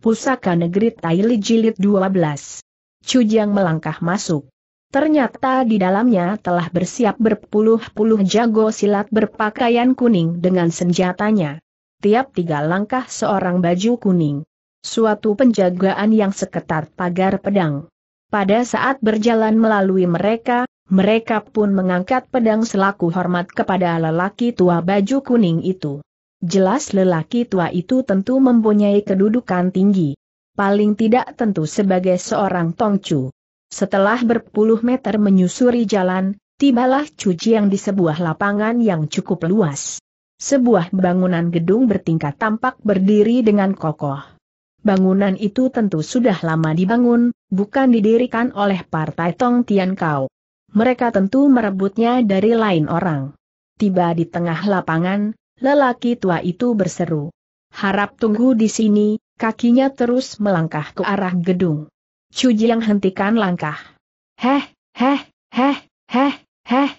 Pusaka Negeri Taili Jilid 12. Jiang melangkah masuk. Ternyata di dalamnya telah bersiap berpuluh-puluh jago silat berpakaian kuning dengan senjatanya. Tiap tiga langkah seorang baju kuning. Suatu penjagaan yang seketat pagar pedang. Pada saat berjalan melalui mereka, mereka pun mengangkat pedang selaku hormat kepada lelaki tua baju kuning itu. Jelas lelaki tua itu tentu mempunyai kedudukan tinggi. Paling tidak tentu sebagai seorang tongcu. Setelah berpuluh meter menyusuri jalan, tibalah cuci yang di sebuah lapangan yang cukup luas. Sebuah bangunan gedung bertingkat tampak berdiri dengan kokoh. Bangunan itu tentu sudah lama dibangun, bukan didirikan oleh Partai Tong Tian Kau. Mereka tentu merebutnya dari lain orang. Tiba di tengah lapangan, Lelaki tua itu berseru. Harap tunggu di sini, kakinya terus melangkah ke arah gedung. Chu yang hentikan langkah. Heh, heh, heh, heh, heh.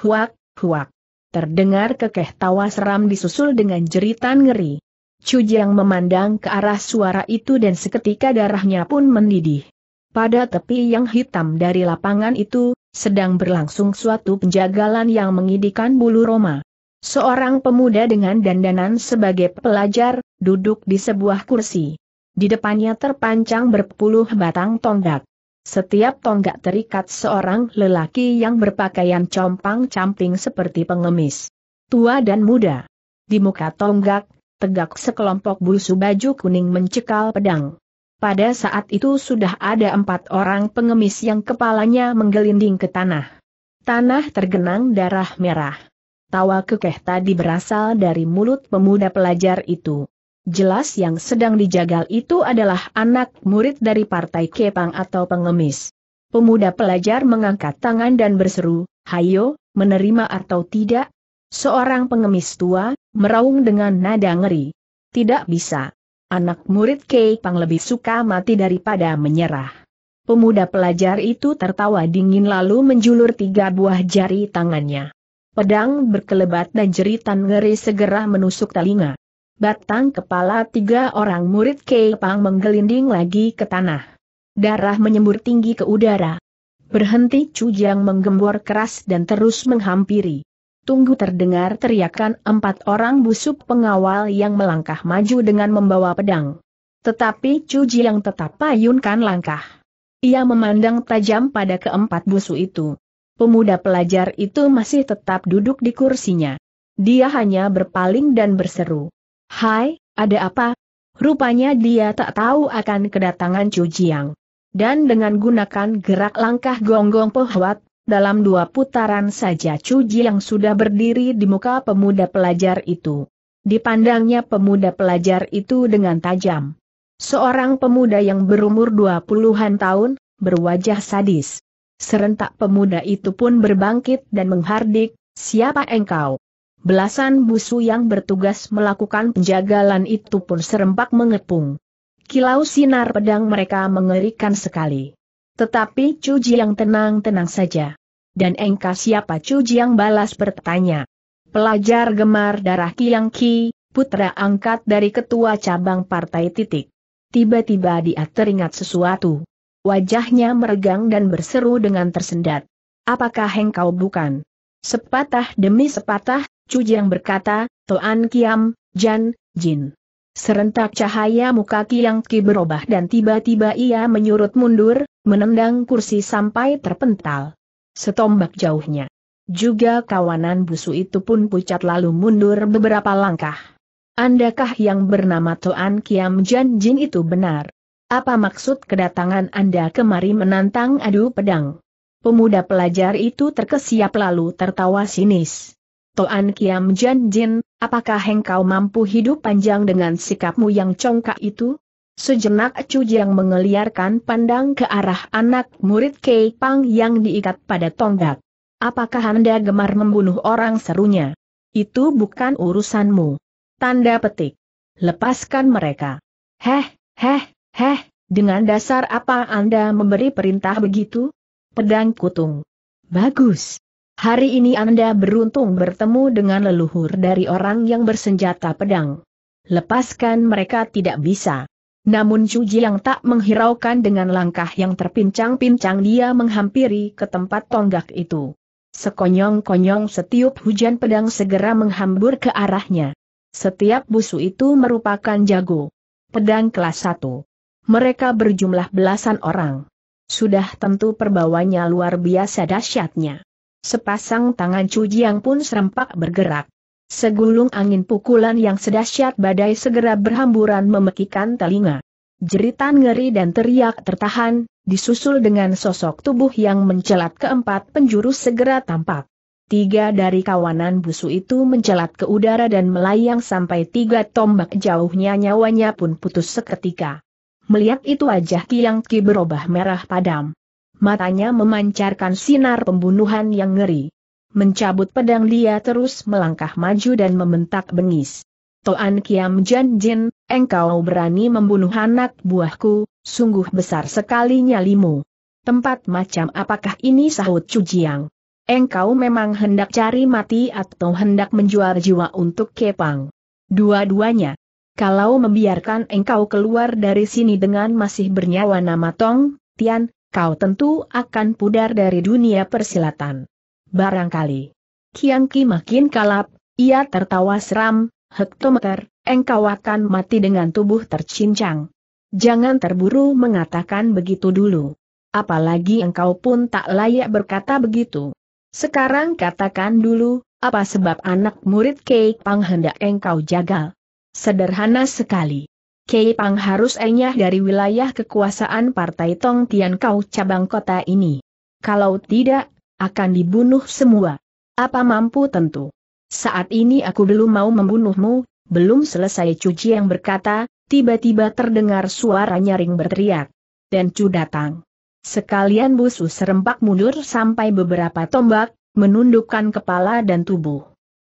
Huak, huak. Terdengar kekeh tawa seram disusul dengan jeritan ngeri. Cujiang memandang ke arah suara itu dan seketika darahnya pun mendidih. Pada tepi yang hitam dari lapangan itu, sedang berlangsung suatu penjagalan yang mengidikan bulu roma. Seorang pemuda dengan dandanan sebagai pelajar, duduk di sebuah kursi. Di depannya terpancang berpuluh batang tonggak. Setiap tonggak terikat seorang lelaki yang berpakaian compang-camping seperti pengemis. Tua dan muda. Di muka tonggak, tegak sekelompok busu baju kuning mencekal pedang. Pada saat itu sudah ada empat orang pengemis yang kepalanya menggelinding ke tanah. Tanah tergenang darah merah. Tawa kekeh tadi berasal dari mulut pemuda pelajar itu. Jelas yang sedang dijagal itu adalah anak murid dari partai kepang atau pengemis. Pemuda pelajar mengangkat tangan dan berseru, Hayo, menerima atau tidak? Seorang pengemis tua, meraung dengan nada ngeri. Tidak bisa. Anak murid kepang lebih suka mati daripada menyerah. Pemuda pelajar itu tertawa dingin lalu menjulur tiga buah jari tangannya. Pedang berkelebat dan jeritan ngeri segera menusuk telinga. Batang kepala tiga orang murid Kepang menggelinding lagi ke tanah. Darah menyembur tinggi ke udara. Berhenti Cujang menggembor keras dan terus menghampiri. Tunggu terdengar teriakan empat orang busuk pengawal yang melangkah maju dengan membawa pedang. Tetapi Cuji yang tetap payunkan langkah. Ia memandang tajam pada keempat busu itu pemuda pelajar itu masih tetap duduk di kursinya. Dia hanya berpaling dan berseru. Hai, ada apa? Rupanya dia tak tahu akan kedatangan Chu Jiang. Dan dengan gunakan gerak langkah gonggong pohwat, dalam dua putaran saja Chu Jiang sudah berdiri di muka pemuda pelajar itu. Dipandangnya pemuda pelajar itu dengan tajam. Seorang pemuda yang berumur dua puluhan tahun, berwajah sadis. Serentak pemuda itu pun berbangkit dan menghardik, siapa engkau? Belasan busu yang bertugas melakukan penjagalan itu pun serempak mengepung. Kilau sinar pedang mereka mengerikan sekali. Tetapi Cuji yang tenang-tenang saja. Dan engkau siapa Cuji yang balas bertanya. Pelajar gemar darah Kiang Ki, putra angkat dari ketua cabang partai titik. Tiba-tiba dia teringat sesuatu. Wajahnya meregang dan berseru dengan tersendat. Apakah engkau bukan? Sepatah demi sepatah, Cujang berkata, Toan Kiam, Jan, Jin. Serentak cahaya muka Kiang Ki berubah dan tiba-tiba ia menyurut mundur, menendang kursi sampai terpental. Setombak jauhnya. Juga kawanan busu itu pun pucat lalu mundur beberapa langkah. Andakah yang bernama Toan Kiam Jan Jin itu benar? Apa maksud kedatangan Anda kemari menantang adu pedang? Pemuda pelajar itu terkesiap lalu tertawa sinis. Toan Kiam Jan Jin, apakah engkau mampu hidup panjang dengan sikapmu yang congkak itu? Sejenak Chu Jiang mengeliarkan pandang ke arah anak murid Kei Pang yang diikat pada tonggak. Apakah Anda gemar membunuh orang serunya? Itu bukan urusanmu. Tanda petik. Lepaskan mereka. Heh, heh, Heh, dengan dasar apa Anda memberi perintah begitu? Pedang kutung. Bagus. Hari ini Anda beruntung bertemu dengan leluhur dari orang yang bersenjata pedang. Lepaskan mereka tidak bisa. Namun Cuji yang tak menghiraukan dengan langkah yang terpincang-pincang dia menghampiri ke tempat tonggak itu. Sekonyong-konyong setiup hujan pedang segera menghambur ke arahnya. Setiap busu itu merupakan jago. Pedang kelas 1 mereka berjumlah belasan orang. Sudah tentu perbawanya luar biasa dahsyatnya. Sepasang tangan Cujiang pun serempak bergerak. Segulung angin pukulan yang sedahsyat badai segera berhamburan memekikan telinga. Jeritan ngeri dan teriak tertahan, disusul dengan sosok tubuh yang mencelat keempat penjuru segera tampak. Tiga dari kawanan busu itu mencelat ke udara dan melayang sampai tiga tombak jauhnya nyawanya pun putus seketika. Melihat itu wajah Kiang Ki berubah merah padam. Matanya memancarkan sinar pembunuhan yang ngeri. Mencabut pedang dia terus melangkah maju dan membentak bengis. Toan Kiam Jan Jin, engkau berani membunuh anak buahku, sungguh besar sekali nyalimu. Tempat macam apakah ini sahut Cujiang? Engkau memang hendak cari mati atau hendak menjual jiwa untuk Kepang? Dua-duanya. Kalau membiarkan engkau keluar dari sini dengan masih bernyawa nama Tong, Tian, kau tentu akan pudar dari dunia persilatan. Barangkali. Kiang Ki makin kalap, ia tertawa seram, hektometer, engkau akan mati dengan tubuh tercincang. Jangan terburu mengatakan begitu dulu. Apalagi engkau pun tak layak berkata begitu. Sekarang katakan dulu, apa sebab anak murid Kei Pang hendak engkau jagal? Sederhana sekali. Kei Pang harus enyah dari wilayah kekuasaan Partai Tong Tian Kau cabang kota ini. Kalau tidak, akan dibunuh semua. Apa mampu tentu. Saat ini aku belum mau membunuhmu, belum selesai cuci yang berkata, tiba-tiba terdengar suara nyaring berteriak. Dan Cu datang. Sekalian busu serempak mundur sampai beberapa tombak, menundukkan kepala dan tubuh.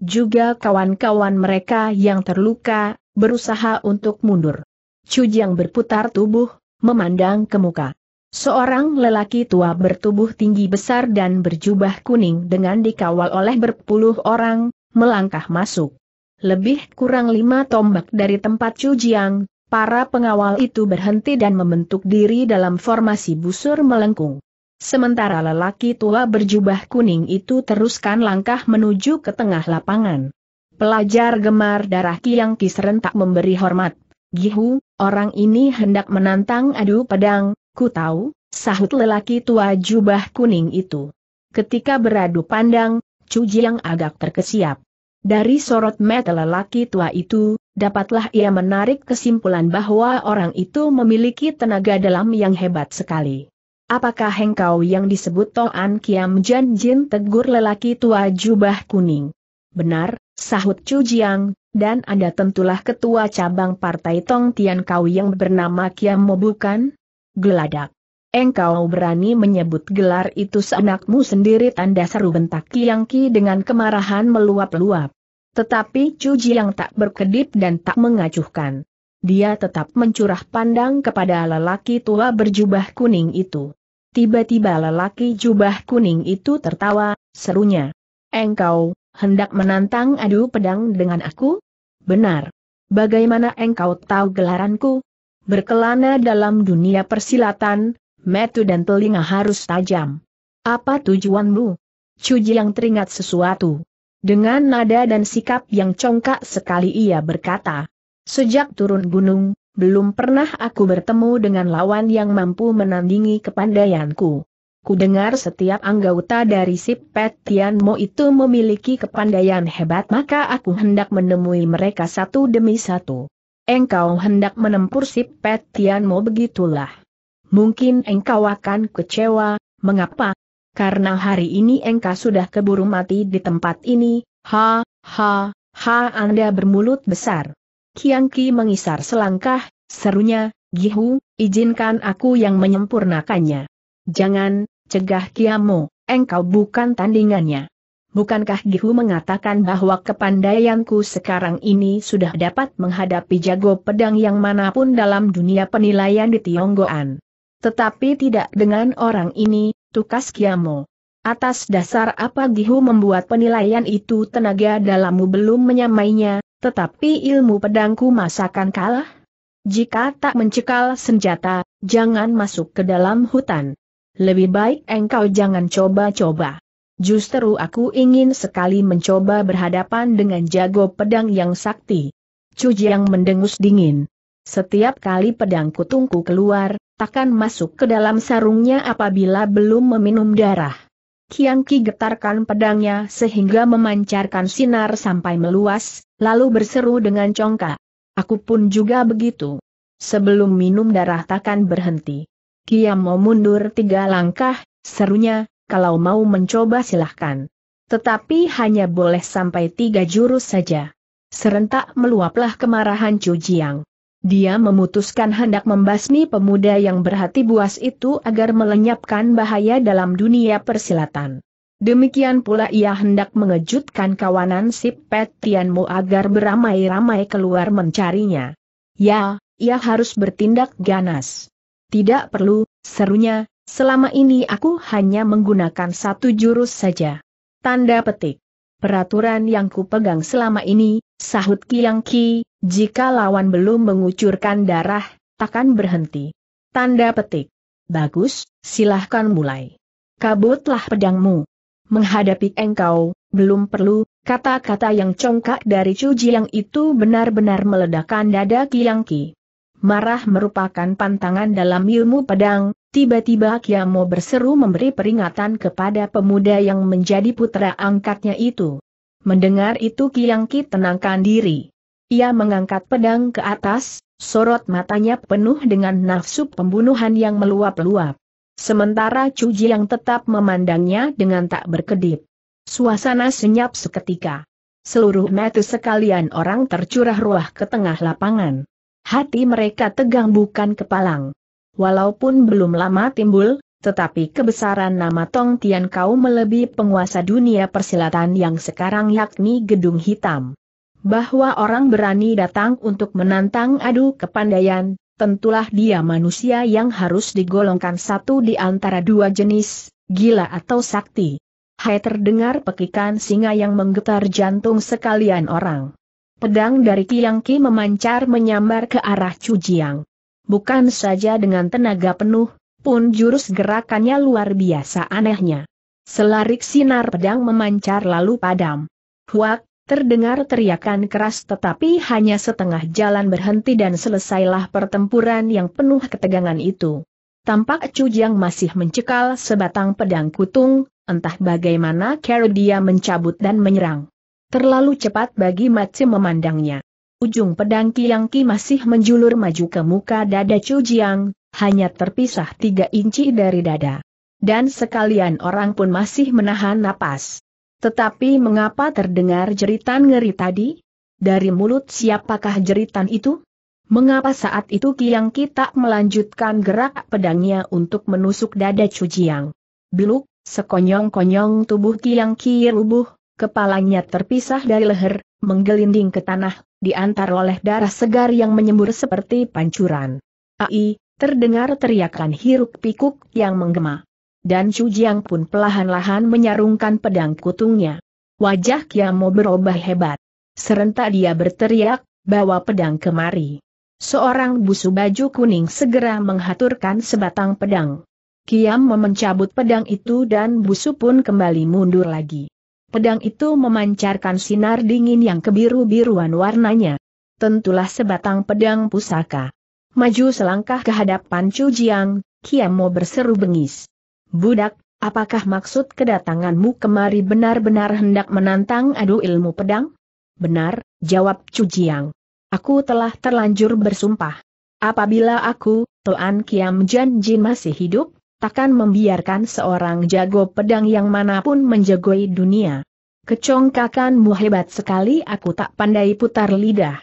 Juga kawan-kawan mereka yang terluka, berusaha untuk mundur. Cujiang berputar tubuh, memandang ke muka. Seorang lelaki tua bertubuh tinggi besar dan berjubah kuning dengan dikawal oleh berpuluh orang, melangkah masuk. Lebih kurang lima tombak dari tempat Cujiang, para pengawal itu berhenti dan membentuk diri dalam formasi busur melengkung. Sementara lelaki tua berjubah kuning itu teruskan langkah menuju ke tengah lapangan. Pelajar gemar darah Kiang Ki serentak memberi hormat. Gihu, orang ini hendak menantang adu pedang, ku tahu, sahut lelaki tua jubah kuning itu. Ketika beradu pandang, Chu Jiang agak terkesiap. Dari sorot mata lelaki tua itu, dapatlah ia menarik kesimpulan bahwa orang itu memiliki tenaga dalam yang hebat sekali apakah engkau yang disebut Toan Kiam Jan Jin tegur lelaki tua jubah kuning? Benar, sahut Chu Jiang, dan Anda tentulah ketua cabang partai Tong Tian Kau yang bernama Kiam Mo bukan? Geladak. Engkau berani menyebut gelar itu seenakmu sendiri tanda seru bentak Kiang Ki dengan kemarahan meluap-luap. Tetapi Chu Jiang tak berkedip dan tak mengacuhkan dia tetap mencurah pandang kepada lelaki tua berjubah kuning itu. Tiba-tiba lelaki jubah kuning itu tertawa, serunya. Engkau, hendak menantang adu pedang dengan aku? Benar. Bagaimana engkau tahu gelaranku? Berkelana dalam dunia persilatan, metu dan telinga harus tajam. Apa tujuanmu? Cuji yang teringat sesuatu. Dengan nada dan sikap yang congkak sekali ia berkata. Sejak turun gunung, belum pernah aku bertemu dengan lawan yang mampu menandingi kepandaianku. Ku dengar setiap anggota dari Sip Tianmo itu memiliki kepandaian hebat maka aku hendak menemui mereka satu demi satu. Engkau hendak menempur Sip Tianmo begitulah. Mungkin engkau akan kecewa, mengapa? Karena hari ini engkau sudah keburu mati di tempat ini, ha, ha, ha Anda bermulut besar. Kiang Ki mengisar selangkah, serunya, Gihu, izinkan aku yang menyempurnakannya. Jangan, cegah Kiamo, engkau bukan tandingannya. Bukankah Gihu mengatakan bahwa kepandaianku sekarang ini sudah dapat menghadapi jago pedang yang manapun dalam dunia penilaian di Tionggoan? Tetapi tidak dengan orang ini, tukas Kiamo. Atas dasar apa Gihu membuat penilaian itu tenaga dalammu belum menyamainya, tetapi ilmu pedangku masakan kalah? Jika tak mencekal senjata, jangan masuk ke dalam hutan. Lebih baik engkau jangan coba-coba. Justru aku ingin sekali mencoba berhadapan dengan jago pedang yang sakti. Cujiang mendengus dingin. Setiap kali pedang kutungku keluar, takkan masuk ke dalam sarungnya apabila belum meminum darah. Kian Ki getarkan pedangnya sehingga memancarkan sinar sampai meluas, lalu berseru dengan congkak. Aku pun juga begitu. Sebelum minum darah takkan berhenti. Kiam mau mundur tiga langkah, serunya, kalau mau mencoba silahkan. Tetapi hanya boleh sampai tiga jurus saja. Serentak meluaplah kemarahan Chu Jiang. Dia memutuskan hendak membasmi pemuda yang berhati buas itu agar melenyapkan bahaya dalam dunia persilatan. Demikian pula ia hendak mengejutkan kawanan si Petianmu agar beramai-ramai keluar mencarinya. Ya, ia harus bertindak ganas. Tidak perlu, serunya, selama ini aku hanya menggunakan satu jurus saja. Tanda petik. Peraturan yang kupegang selama ini, sahut Kiang Ki, jika lawan belum mengucurkan darah, takkan berhenti. Tanda petik. Bagus, silahkan mulai. Kabutlah pedangmu. Menghadapi engkau, belum perlu, kata-kata yang congkak dari cuji yang itu benar-benar meledakkan dada Kiang Ki. Marah merupakan pantangan dalam ilmu pedang, Tiba-tiba Kiamo berseru memberi peringatan kepada pemuda yang menjadi putra angkatnya itu. Mendengar itu Kiangki tenangkan diri. Ia mengangkat pedang ke atas, sorot matanya penuh dengan nafsu pembunuhan yang meluap-luap. Sementara Cuji yang tetap memandangnya dengan tak berkedip. Suasana senyap seketika. Seluruh mata sekalian orang tercurah ruah ke tengah lapangan. Hati mereka tegang bukan kepalang. Walaupun belum lama timbul, tetapi kebesaran nama Tong Tian Kau melebihi penguasa dunia persilatan yang sekarang yakni Gedung Hitam. Bahwa orang berani datang untuk menantang adu kepandaian, tentulah dia manusia yang harus digolongkan satu di antara dua jenis, gila atau sakti. Hai terdengar pekikan singa yang menggetar jantung sekalian orang. Pedang dari Tiang Ki memancar menyambar ke arah Chu Jiang bukan saja dengan tenaga penuh, pun jurus gerakannya luar biasa anehnya. Selarik sinar pedang memancar lalu padam. Huak, terdengar teriakan keras tetapi hanya setengah jalan berhenti dan selesailah pertempuran yang penuh ketegangan itu. Tampak Cujang masih mencekal sebatang pedang kutung, entah bagaimana cara dia mencabut dan menyerang. Terlalu cepat bagi Matsi memandangnya. Ujung pedang Kiang Ki masih menjulur maju ke muka dada Chu Jiang, hanya terpisah tiga inci dari dada. Dan sekalian orang pun masih menahan napas. Tetapi mengapa terdengar jeritan ngeri tadi? Dari mulut siapakah jeritan itu? Mengapa saat itu Kiang Ki tak melanjutkan gerak pedangnya untuk menusuk dada Chu Jiang? Biluk, sekonyong-konyong tubuh Kiang Ki rubuh, kepalanya terpisah dari leher, menggelinding ke tanah, diantar oleh darah segar yang menyembur seperti pancuran. Ai, terdengar teriakan hiruk pikuk yang menggema. Dan Chu Jiang pun pelahan-lahan menyarungkan pedang kutungnya. Wajah Kiamo berubah hebat. Serentak dia berteriak, bawa pedang kemari. Seorang busu baju kuning segera menghaturkan sebatang pedang. Kiam memencabut pedang itu dan busu pun kembali mundur lagi. Pedang itu memancarkan sinar dingin yang kebiru-biruan warnanya. Tentulah sebatang pedang pusaka. Maju selangkah ke hadapan Chu Jiang, Kiamo berseru bengis. Budak, apakah maksud kedatanganmu kemari benar-benar hendak menantang adu ilmu pedang? Benar, jawab Chu Jiang. Aku telah terlanjur bersumpah. Apabila aku, tuan Kiam Jan Jin masih hidup, takkan membiarkan seorang jago pedang yang manapun menjagoi dunia. Kecongkakanmu hebat sekali aku tak pandai putar lidah.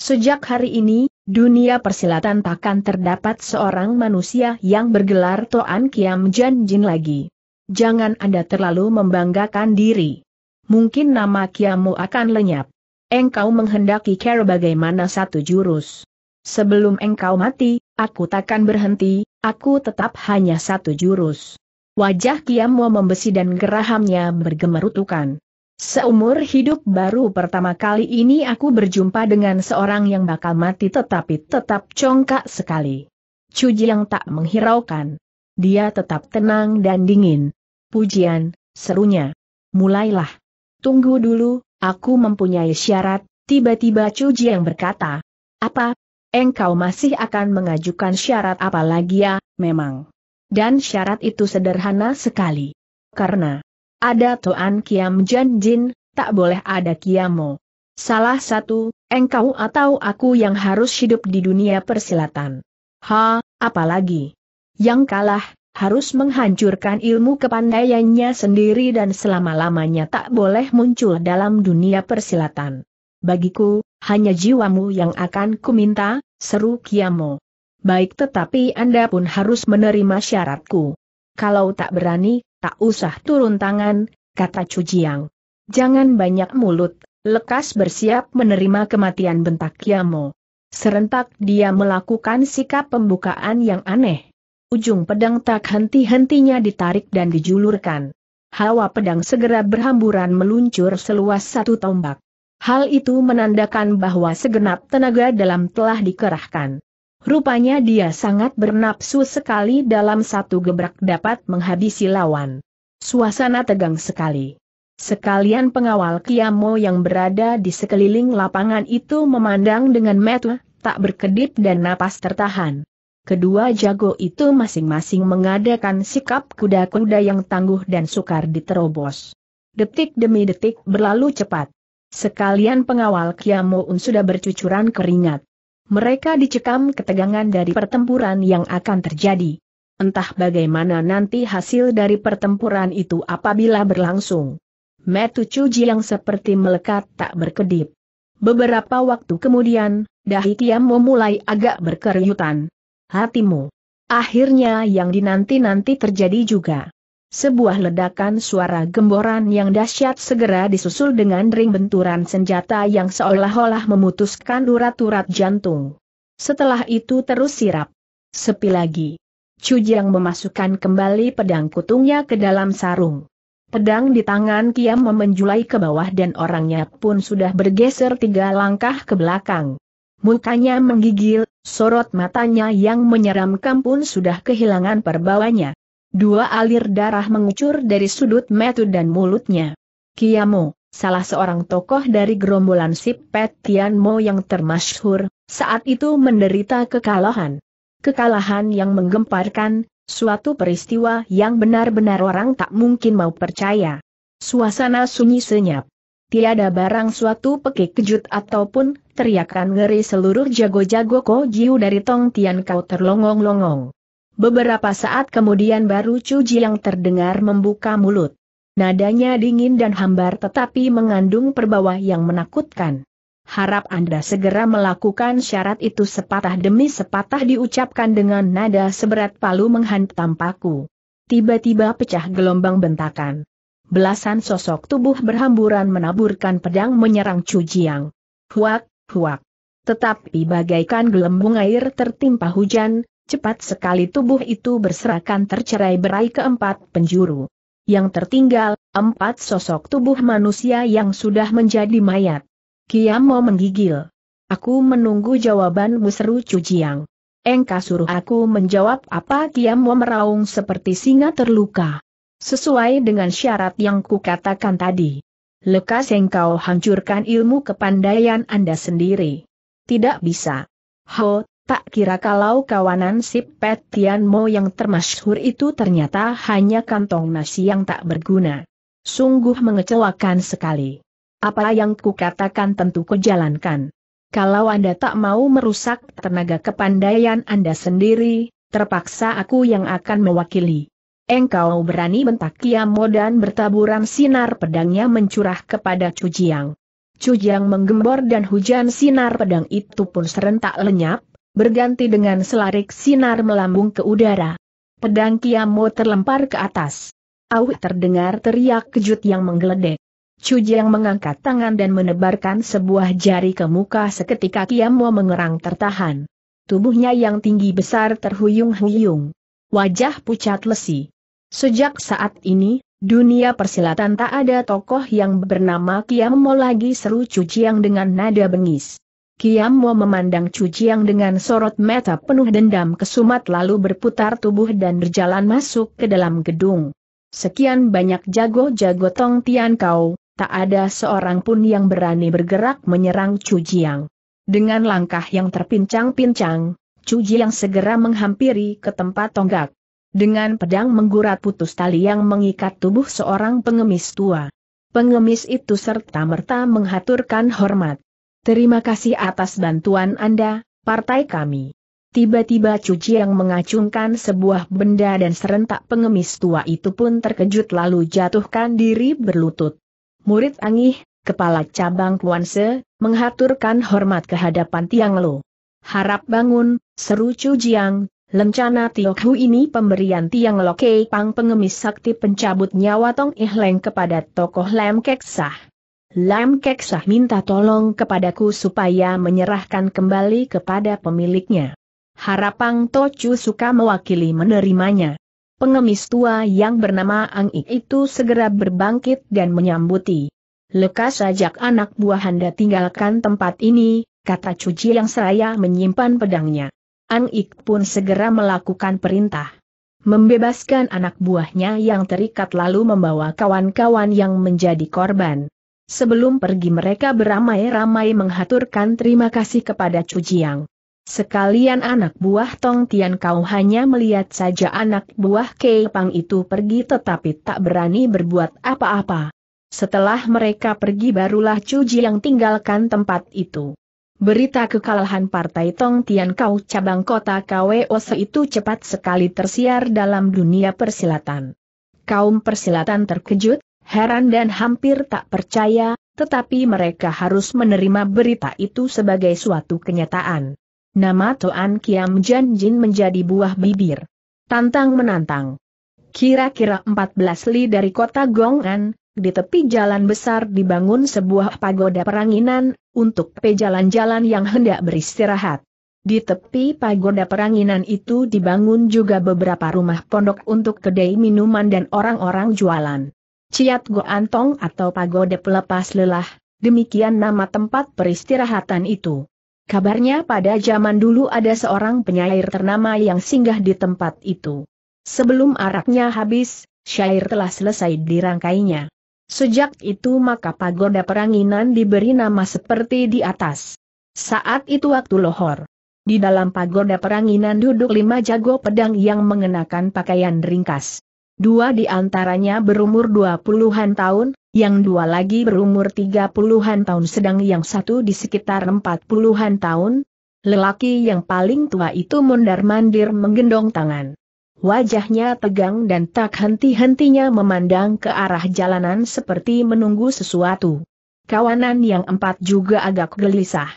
Sejak hari ini, dunia persilatan takkan terdapat seorang manusia yang bergelar Toan Kiam Jan Jin lagi. Jangan Anda terlalu membanggakan diri. Mungkin nama Kiamu akan lenyap. Engkau menghendaki care bagaimana satu jurus. Sebelum engkau mati, aku takkan berhenti, Aku tetap hanya satu jurus. Wajah Kiamwa membesi dan gerahamnya bergemerutukan. Seumur hidup baru pertama kali ini aku berjumpa dengan seorang yang bakal mati tetapi tetap congkak sekali. Cuji yang tak menghiraukan. Dia tetap tenang dan dingin. Pujian, serunya. Mulailah. Tunggu dulu, aku mempunyai syarat, tiba-tiba Cuji yang berkata. Apa, engkau masih akan mengajukan syarat apa lagi ya, memang. Dan syarat itu sederhana sekali. Karena ada Toan Kiam Janjin, tak boleh ada Kiamo. Salah satu, engkau atau aku yang harus hidup di dunia persilatan. Ha, apalagi? Yang kalah, harus menghancurkan ilmu kepandaiannya sendiri dan selama-lamanya tak boleh muncul dalam dunia persilatan. Bagiku, hanya jiwamu yang akan kuminta, seru Kiamo. Baik tetapi Anda pun harus menerima syaratku. Kalau tak berani, tak usah turun tangan, kata Cujiang. Jangan banyak mulut, lekas bersiap menerima kematian bentak Kiamo. Serentak dia melakukan sikap pembukaan yang aneh. Ujung pedang tak henti-hentinya ditarik dan dijulurkan. Hawa pedang segera berhamburan meluncur seluas satu tombak. Hal itu menandakan bahwa segenap tenaga dalam telah dikerahkan. Rupanya dia sangat bernapsu sekali dalam satu gebrak dapat menghabisi lawan. Suasana tegang sekali. Sekalian pengawal Kiamo yang berada di sekeliling lapangan itu memandang dengan metu, tak berkedip dan napas tertahan. Kedua jago itu masing-masing mengadakan sikap kuda-kuda yang tangguh dan sukar diterobos. Detik demi detik berlalu cepat. Sekalian pengawal Kiamoun sudah bercucuran keringat. Mereka dicekam ketegangan dari pertempuran yang akan terjadi. Entah bagaimana nanti hasil dari pertempuran itu apabila berlangsung. Metu Cuji yang seperti melekat tak berkedip. Beberapa waktu kemudian, dahi Kiamo mulai agak berkeriutan. Hatimu. Akhirnya yang dinanti-nanti terjadi juga. Sebuah ledakan suara gemboran yang dahsyat segera disusul dengan ring benturan senjata yang seolah-olah memutuskan urat-urat jantung. Setelah itu terus sirap. Sepi lagi. Cujang memasukkan kembali pedang kutungnya ke dalam sarung. Pedang di tangan Kiam memenjulai ke bawah dan orangnya pun sudah bergeser tiga langkah ke belakang. Mukanya menggigil, sorot matanya yang menyeramkan pun sudah kehilangan perbawanya. Dua alir darah mengucur dari sudut metu dan mulutnya. Kiamo, salah seorang tokoh dari gerombolan Sipet Tianmo yang termasyhur, saat itu menderita kekalahan. Kekalahan yang menggemparkan, suatu peristiwa yang benar-benar orang tak mungkin mau percaya. Suasana sunyi senyap. Tiada barang suatu pekik kejut ataupun teriakan ngeri seluruh jago-jago Ko Jiu dari Tong Tian Kau terlongong-longong. Beberapa saat kemudian baru Chu yang terdengar membuka mulut. Nadanya dingin dan hambar tetapi mengandung perbawa yang menakutkan. Harap Anda segera melakukan syarat itu sepatah demi sepatah diucapkan dengan nada seberat palu menghantam paku. Tiba-tiba pecah gelombang bentakan. Belasan sosok tubuh berhamburan menaburkan pedang menyerang Chu Jiang. Huak, huak. Tetapi bagaikan gelembung air tertimpa hujan, Cepat sekali tubuh itu berserakan tercerai berai ke empat penjuru. Yang tertinggal, empat sosok tubuh manusia yang sudah menjadi mayat. Kiam Kiamo menggigil. Aku menunggu jawabanmu seru Cujiang. Engka suruh aku menjawab apa Kiam mau meraung seperti singa terluka. Sesuai dengan syarat yang kukatakan tadi. Lekas engkau hancurkan ilmu kepandaian Anda sendiri. Tidak bisa. Ho, Tak kira kalau kawanan si Pet Tian Mo yang termasyhur itu ternyata hanya kantong nasi yang tak berguna. Sungguh mengecewakan sekali. Apa yang kukatakan tentu kujalankan. Kalau Anda tak mau merusak tenaga kepandaian Anda sendiri, terpaksa aku yang akan mewakili. Engkau berani bentak Kiamo dan bertaburan sinar pedangnya mencurah kepada Cujiang. Cujiang menggembor dan hujan sinar pedang itu pun serentak lenyap, berganti dengan selarik sinar melambung ke udara. Pedang Kiamo terlempar ke atas. Awi terdengar teriak kejut yang menggeledek. Cujiang mengangkat tangan dan menebarkan sebuah jari ke muka seketika Kiamo mengerang tertahan. Tubuhnya yang tinggi besar terhuyung-huyung. Wajah pucat lesi. Sejak saat ini, dunia persilatan tak ada tokoh yang bernama Kiamo lagi seru Cujiang dengan nada bengis. Mo memandang Cuciang dengan sorot mata penuh dendam kesumat lalu berputar tubuh dan berjalan masuk ke dalam gedung. Sekian banyak jago-jago Tong Tian Kau, tak ada seorang pun yang berani bergerak menyerang Cuciang. Dengan langkah yang terpincang-pincang, Cuciang segera menghampiri ke tempat tonggak. Dengan pedang menggurat putus tali yang mengikat tubuh seorang pengemis tua. Pengemis itu serta-merta menghaturkan hormat. Terima kasih atas bantuan Anda, partai kami. Tiba-tiba Cuci yang mengacungkan sebuah benda dan serentak pengemis tua itu pun terkejut lalu jatuhkan diri berlutut. Murid Angih, kepala cabang Kuanse, menghaturkan hormat kehadapan Tiang Lo. Harap bangun, seru Cujiang, lencana Tiokhu ini pemberian Tiang Lo Kei Pang pengemis sakti pencabut nyawa Tong Ihleng kepada tokoh Lem Keksah. Lam Keksah minta tolong kepadaku supaya menyerahkan kembali kepada pemiliknya. Harapang Tocu suka mewakili menerimanya. Pengemis tua yang bernama Ang Ik itu segera berbangkit dan menyambuti. Lekas ajak anak buah Anda tinggalkan tempat ini, kata Cuji yang seraya menyimpan pedangnya. Ang Ik pun segera melakukan perintah membebaskan anak buahnya yang terikat lalu membawa kawan-kawan yang menjadi korban. Sebelum pergi mereka beramai-ramai menghaturkan terima kasih kepada Chu Jiang. Sekalian anak buah Tong Tian kau hanya melihat saja anak buah Kei Pang itu pergi tetapi tak berani berbuat apa-apa. Setelah mereka pergi barulah Chu Jiang tinggalkan tempat itu. Berita kekalahan partai Tong Tian Kau cabang kota KWOC itu cepat sekali tersiar dalam dunia persilatan. Kaum persilatan terkejut, heran dan hampir tak percaya, tetapi mereka harus menerima berita itu sebagai suatu kenyataan. Nama Toan Kiam Jan Jin menjadi buah bibir. Tantang menantang. Kira-kira 14 li dari kota Gongan, di tepi jalan besar dibangun sebuah pagoda peranginan, untuk pejalan-jalan yang hendak beristirahat. Di tepi pagoda peranginan itu dibangun juga beberapa rumah pondok untuk kedai minuman dan orang-orang jualan. Ciat Antong atau Pagode Pelepas Lelah, demikian nama tempat peristirahatan itu. Kabarnya pada zaman dulu ada seorang penyair ternama yang singgah di tempat itu. Sebelum araknya habis, syair telah selesai dirangkainya. Sejak itu maka pagoda peranginan diberi nama seperti di atas. Saat itu waktu lohor. Di dalam pagoda peranginan duduk lima jago pedang yang mengenakan pakaian ringkas. Dua di antaranya berumur dua an tahun, yang dua lagi berumur tiga an tahun sedang yang satu di sekitar empat an tahun. Lelaki yang paling tua itu mondar-mandir menggendong tangan. Wajahnya tegang dan tak henti-hentinya memandang ke arah jalanan seperti menunggu sesuatu. Kawanan yang empat juga agak gelisah.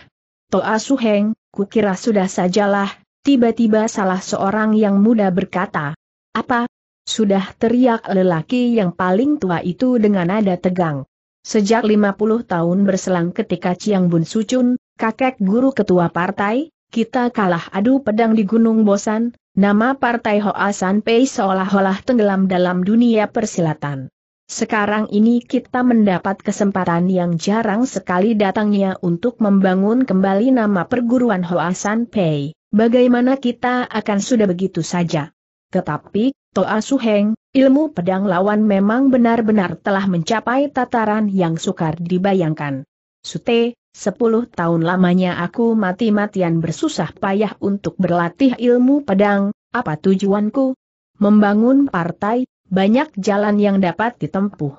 Toa Suheng, kukira sudah sajalah, tiba-tiba salah seorang yang muda berkata, Apa, sudah teriak lelaki yang paling tua itu dengan nada tegang. Sejak 50 tahun berselang ketika Chiang Bun Sucun, kakek guru ketua partai, kita kalah adu pedang di Gunung Bosan, nama partai Hoa San Pei seolah-olah tenggelam dalam dunia persilatan. Sekarang ini kita mendapat kesempatan yang jarang sekali datangnya untuk membangun kembali nama perguruan Hoa San Pei. Bagaimana kita akan sudah begitu saja? Tetapi, Toa Suheng, ilmu pedang lawan memang benar-benar telah mencapai tataran yang sukar dibayangkan. Sute, sepuluh tahun lamanya aku mati-matian bersusah payah untuk berlatih ilmu pedang, apa tujuanku? Membangun partai, banyak jalan yang dapat ditempuh.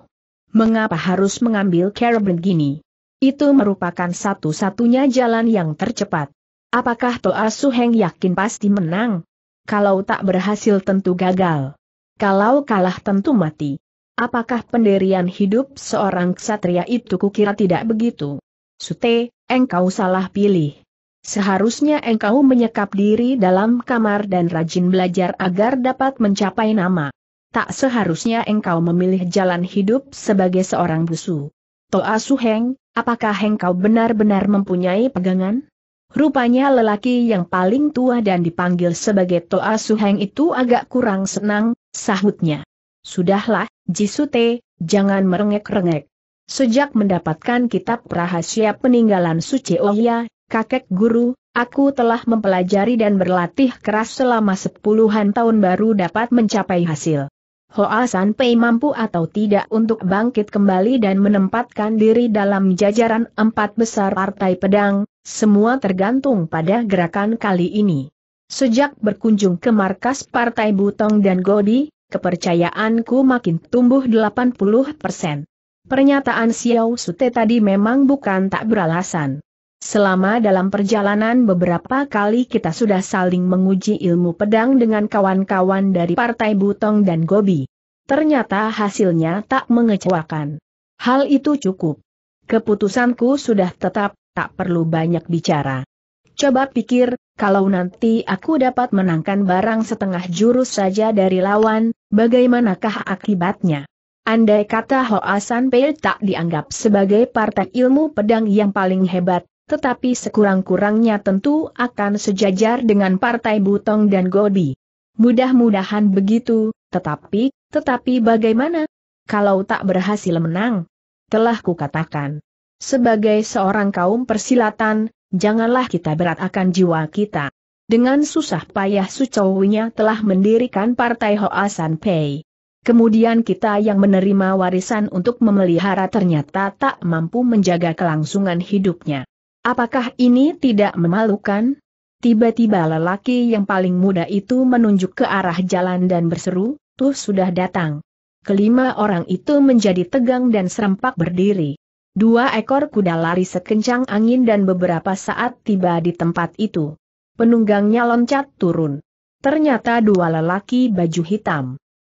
Mengapa harus mengambil cara begini? Itu merupakan satu-satunya jalan yang tercepat. Apakah Toa Suheng yakin pasti menang? kalau tak berhasil tentu gagal. Kalau kalah tentu mati. Apakah penderian hidup seorang ksatria itu kukira tidak begitu? Sute, engkau salah pilih. Seharusnya engkau menyekap diri dalam kamar dan rajin belajar agar dapat mencapai nama. Tak seharusnya engkau memilih jalan hidup sebagai seorang busu. Toa Suheng, apakah engkau benar-benar mempunyai pegangan? Rupanya lelaki yang paling tua dan dipanggil sebagai Toa Suheng itu agak kurang senang, sahutnya. Sudahlah, Jisute, jangan merengek-rengek. Sejak mendapatkan kitab rahasia peninggalan Suci Ohya, kakek guru, aku telah mempelajari dan berlatih keras selama sepuluhan tahun baru dapat mencapai hasil. Hoa San Pei mampu atau tidak untuk bangkit kembali dan menempatkan diri dalam jajaran empat besar partai pedang, semua tergantung pada gerakan kali ini. Sejak berkunjung ke markas partai Butong dan Godi, kepercayaanku makin tumbuh 80 persen. Pernyataan Xiao Sute tadi memang bukan tak beralasan. Selama dalam perjalanan beberapa kali kita sudah saling menguji ilmu pedang dengan kawan-kawan dari Partai Butong dan Gobi. Ternyata hasilnya tak mengecewakan. Hal itu cukup. Keputusanku sudah tetap, tak perlu banyak bicara. Coba pikir, kalau nanti aku dapat menangkan barang setengah jurus saja dari lawan, bagaimanakah akibatnya? Andai kata Hoasan San tak dianggap sebagai partai ilmu pedang yang paling hebat, tetapi sekurang-kurangnya tentu akan sejajar dengan partai Butong dan Gobi. Mudah-mudahan begitu, tetapi, tetapi bagaimana? Kalau tak berhasil menang? Telah kukatakan. Sebagai seorang kaum persilatan, janganlah kita berat akan jiwa kita. Dengan susah payah Sucowinya telah mendirikan partai Hoasan Pei. Kemudian kita yang menerima warisan untuk memelihara ternyata tak mampu menjaga kelangsungan hidupnya. Apakah ini tidak memalukan? Tiba-tiba lelaki yang paling muda itu menunjuk ke arah jalan dan berseru, tuh sudah datang. Kelima orang itu menjadi tegang dan serempak berdiri. Dua ekor kuda lari sekencang angin dan beberapa saat tiba di tempat itu. Penunggangnya loncat turun. Ternyata dua lelaki baju hitam.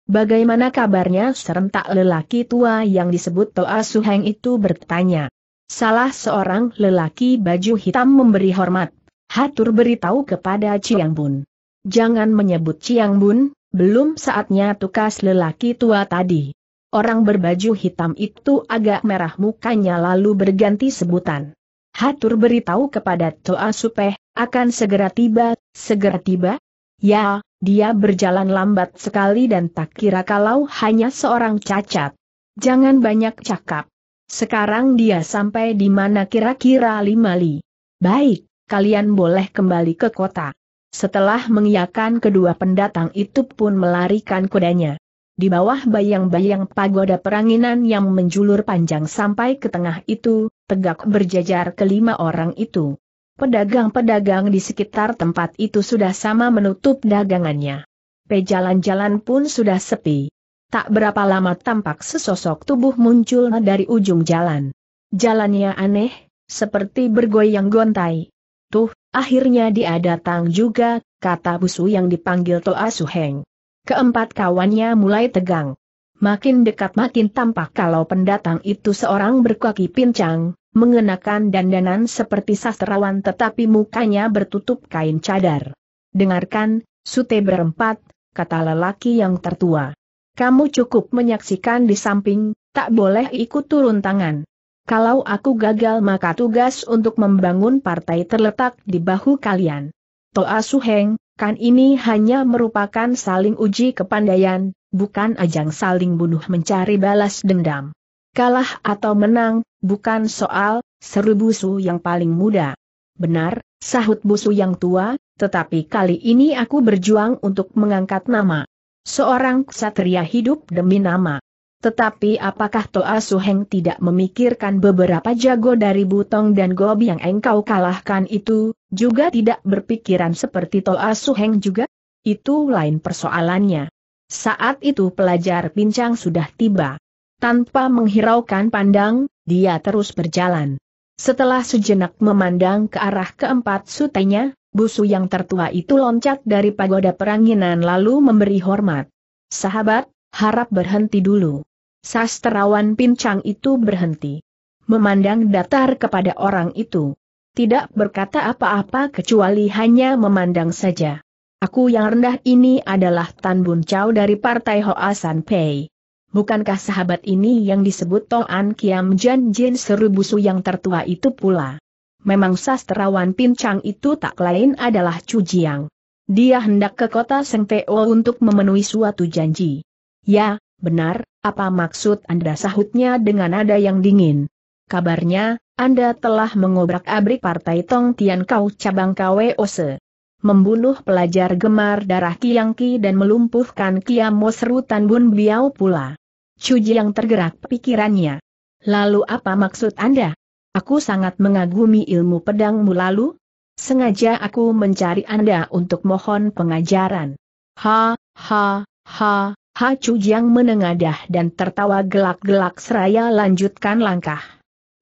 Bagaimana kabarnya serentak lelaki tua yang disebut Toa Suheng itu bertanya. Salah seorang lelaki baju hitam memberi hormat. Hatur beritahu kepada Chiang Bun. Jangan menyebut Chiang Bun, belum saatnya tukas lelaki tua tadi. Orang berbaju hitam itu agak merah mukanya lalu berganti sebutan. Hatur beritahu kepada Toa Supeh, akan segera tiba, segera tiba? Ya, dia berjalan lambat sekali dan tak kira kalau hanya seorang cacat. Jangan banyak cakap. Sekarang dia sampai di mana kira-kira lima li. Baik, kalian boleh kembali ke kota. Setelah mengiyakan kedua pendatang itu pun melarikan kudanya. Di bawah bayang-bayang pagoda peranginan yang menjulur panjang sampai ke tengah itu, tegak berjajar kelima orang itu. Pedagang-pedagang di sekitar tempat itu sudah sama menutup dagangannya. Pejalan-jalan pun sudah sepi. Tak berapa lama tampak sesosok tubuh muncul dari ujung jalan. Jalannya aneh, seperti bergoyang gontai. Tuh, akhirnya dia datang juga, kata busu yang dipanggil Toa Suheng. Keempat kawannya mulai tegang. Makin dekat makin tampak kalau pendatang itu seorang berkaki pincang, mengenakan dandanan seperti sastrawan tetapi mukanya bertutup kain cadar. Dengarkan, sute berempat, kata lelaki yang tertua. Kamu cukup menyaksikan di samping, tak boleh ikut turun tangan. Kalau aku gagal maka tugas untuk membangun partai terletak di bahu kalian. Toa Suheng, kan ini hanya merupakan saling uji kepandaian, bukan ajang saling bunuh mencari balas dendam. Kalah atau menang, bukan soal, seru busu yang paling muda. Benar, sahut busu yang tua, tetapi kali ini aku berjuang untuk mengangkat nama. Seorang ksatria hidup demi nama. Tetapi apakah Toa Suheng tidak memikirkan beberapa jago dari Butong dan Gobi yang engkau kalahkan itu, juga tidak berpikiran seperti Toa Suheng juga? Itu lain persoalannya. Saat itu pelajar pincang sudah tiba. Tanpa menghiraukan pandang, dia terus berjalan. Setelah sejenak memandang ke arah keempat sutenya, busu yang tertua itu loncat dari pagoda peranginan lalu memberi hormat. Sahabat, harap berhenti dulu. Sastrawan pincang itu berhenti. Memandang datar kepada orang itu. Tidak berkata apa-apa kecuali hanya memandang saja. Aku yang rendah ini adalah Tan Bun dari Partai Hoa San Pei. Bukankah sahabat ini yang disebut Toan Kiam Jan Jin seru busu yang tertua itu pula? memang sastrawan pincang itu tak lain adalah Chu Jiang. Dia hendak ke kota Sengteo untuk memenuhi suatu janji. Ya, benar, apa maksud Anda sahutnya dengan nada yang dingin? Kabarnya, Anda telah mengobrak-abrik partai Tong Tian Kau cabang KWOSE. Membunuh pelajar gemar darah kiyangki dan melumpuhkan Kiamo Seru Tan Bun Biao pula. Chu Jiang tergerak pikirannya. Lalu apa maksud Anda? Aku sangat mengagumi ilmu pedangmu lalu. Sengaja aku mencari Anda untuk mohon pengajaran. Ha, ha, ha, ha Cujang menengadah dan tertawa gelak-gelak seraya lanjutkan langkah.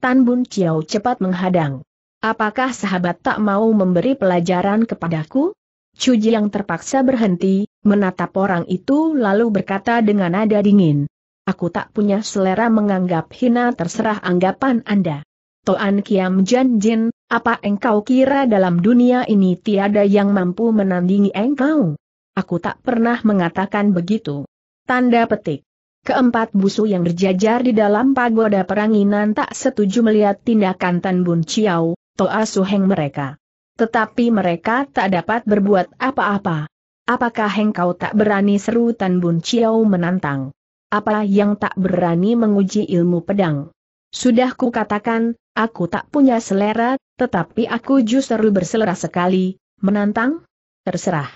Tan Bun Chiao cepat menghadang. Apakah sahabat tak mau memberi pelajaran kepadaku? Chu Jiang terpaksa berhenti, menatap orang itu lalu berkata dengan nada dingin. Aku tak punya selera menganggap hina terserah anggapan Anda. Toan Kiam Jan Jin, apa engkau kira dalam dunia ini tiada yang mampu menandingi engkau? Aku tak pernah mengatakan begitu. Tanda petik. Keempat busu yang berjajar di dalam pagoda peranginan tak setuju melihat tindakan Tan Bun Chiao, Toa Suheng mereka. Tetapi mereka tak dapat berbuat apa-apa. Apakah engkau tak berani seru Tan Bun Chiao menantang? Apa yang tak berani menguji ilmu pedang? Sudah kukatakan, Aku tak punya selera, tetapi aku justru berselera sekali, menantang? Terserah.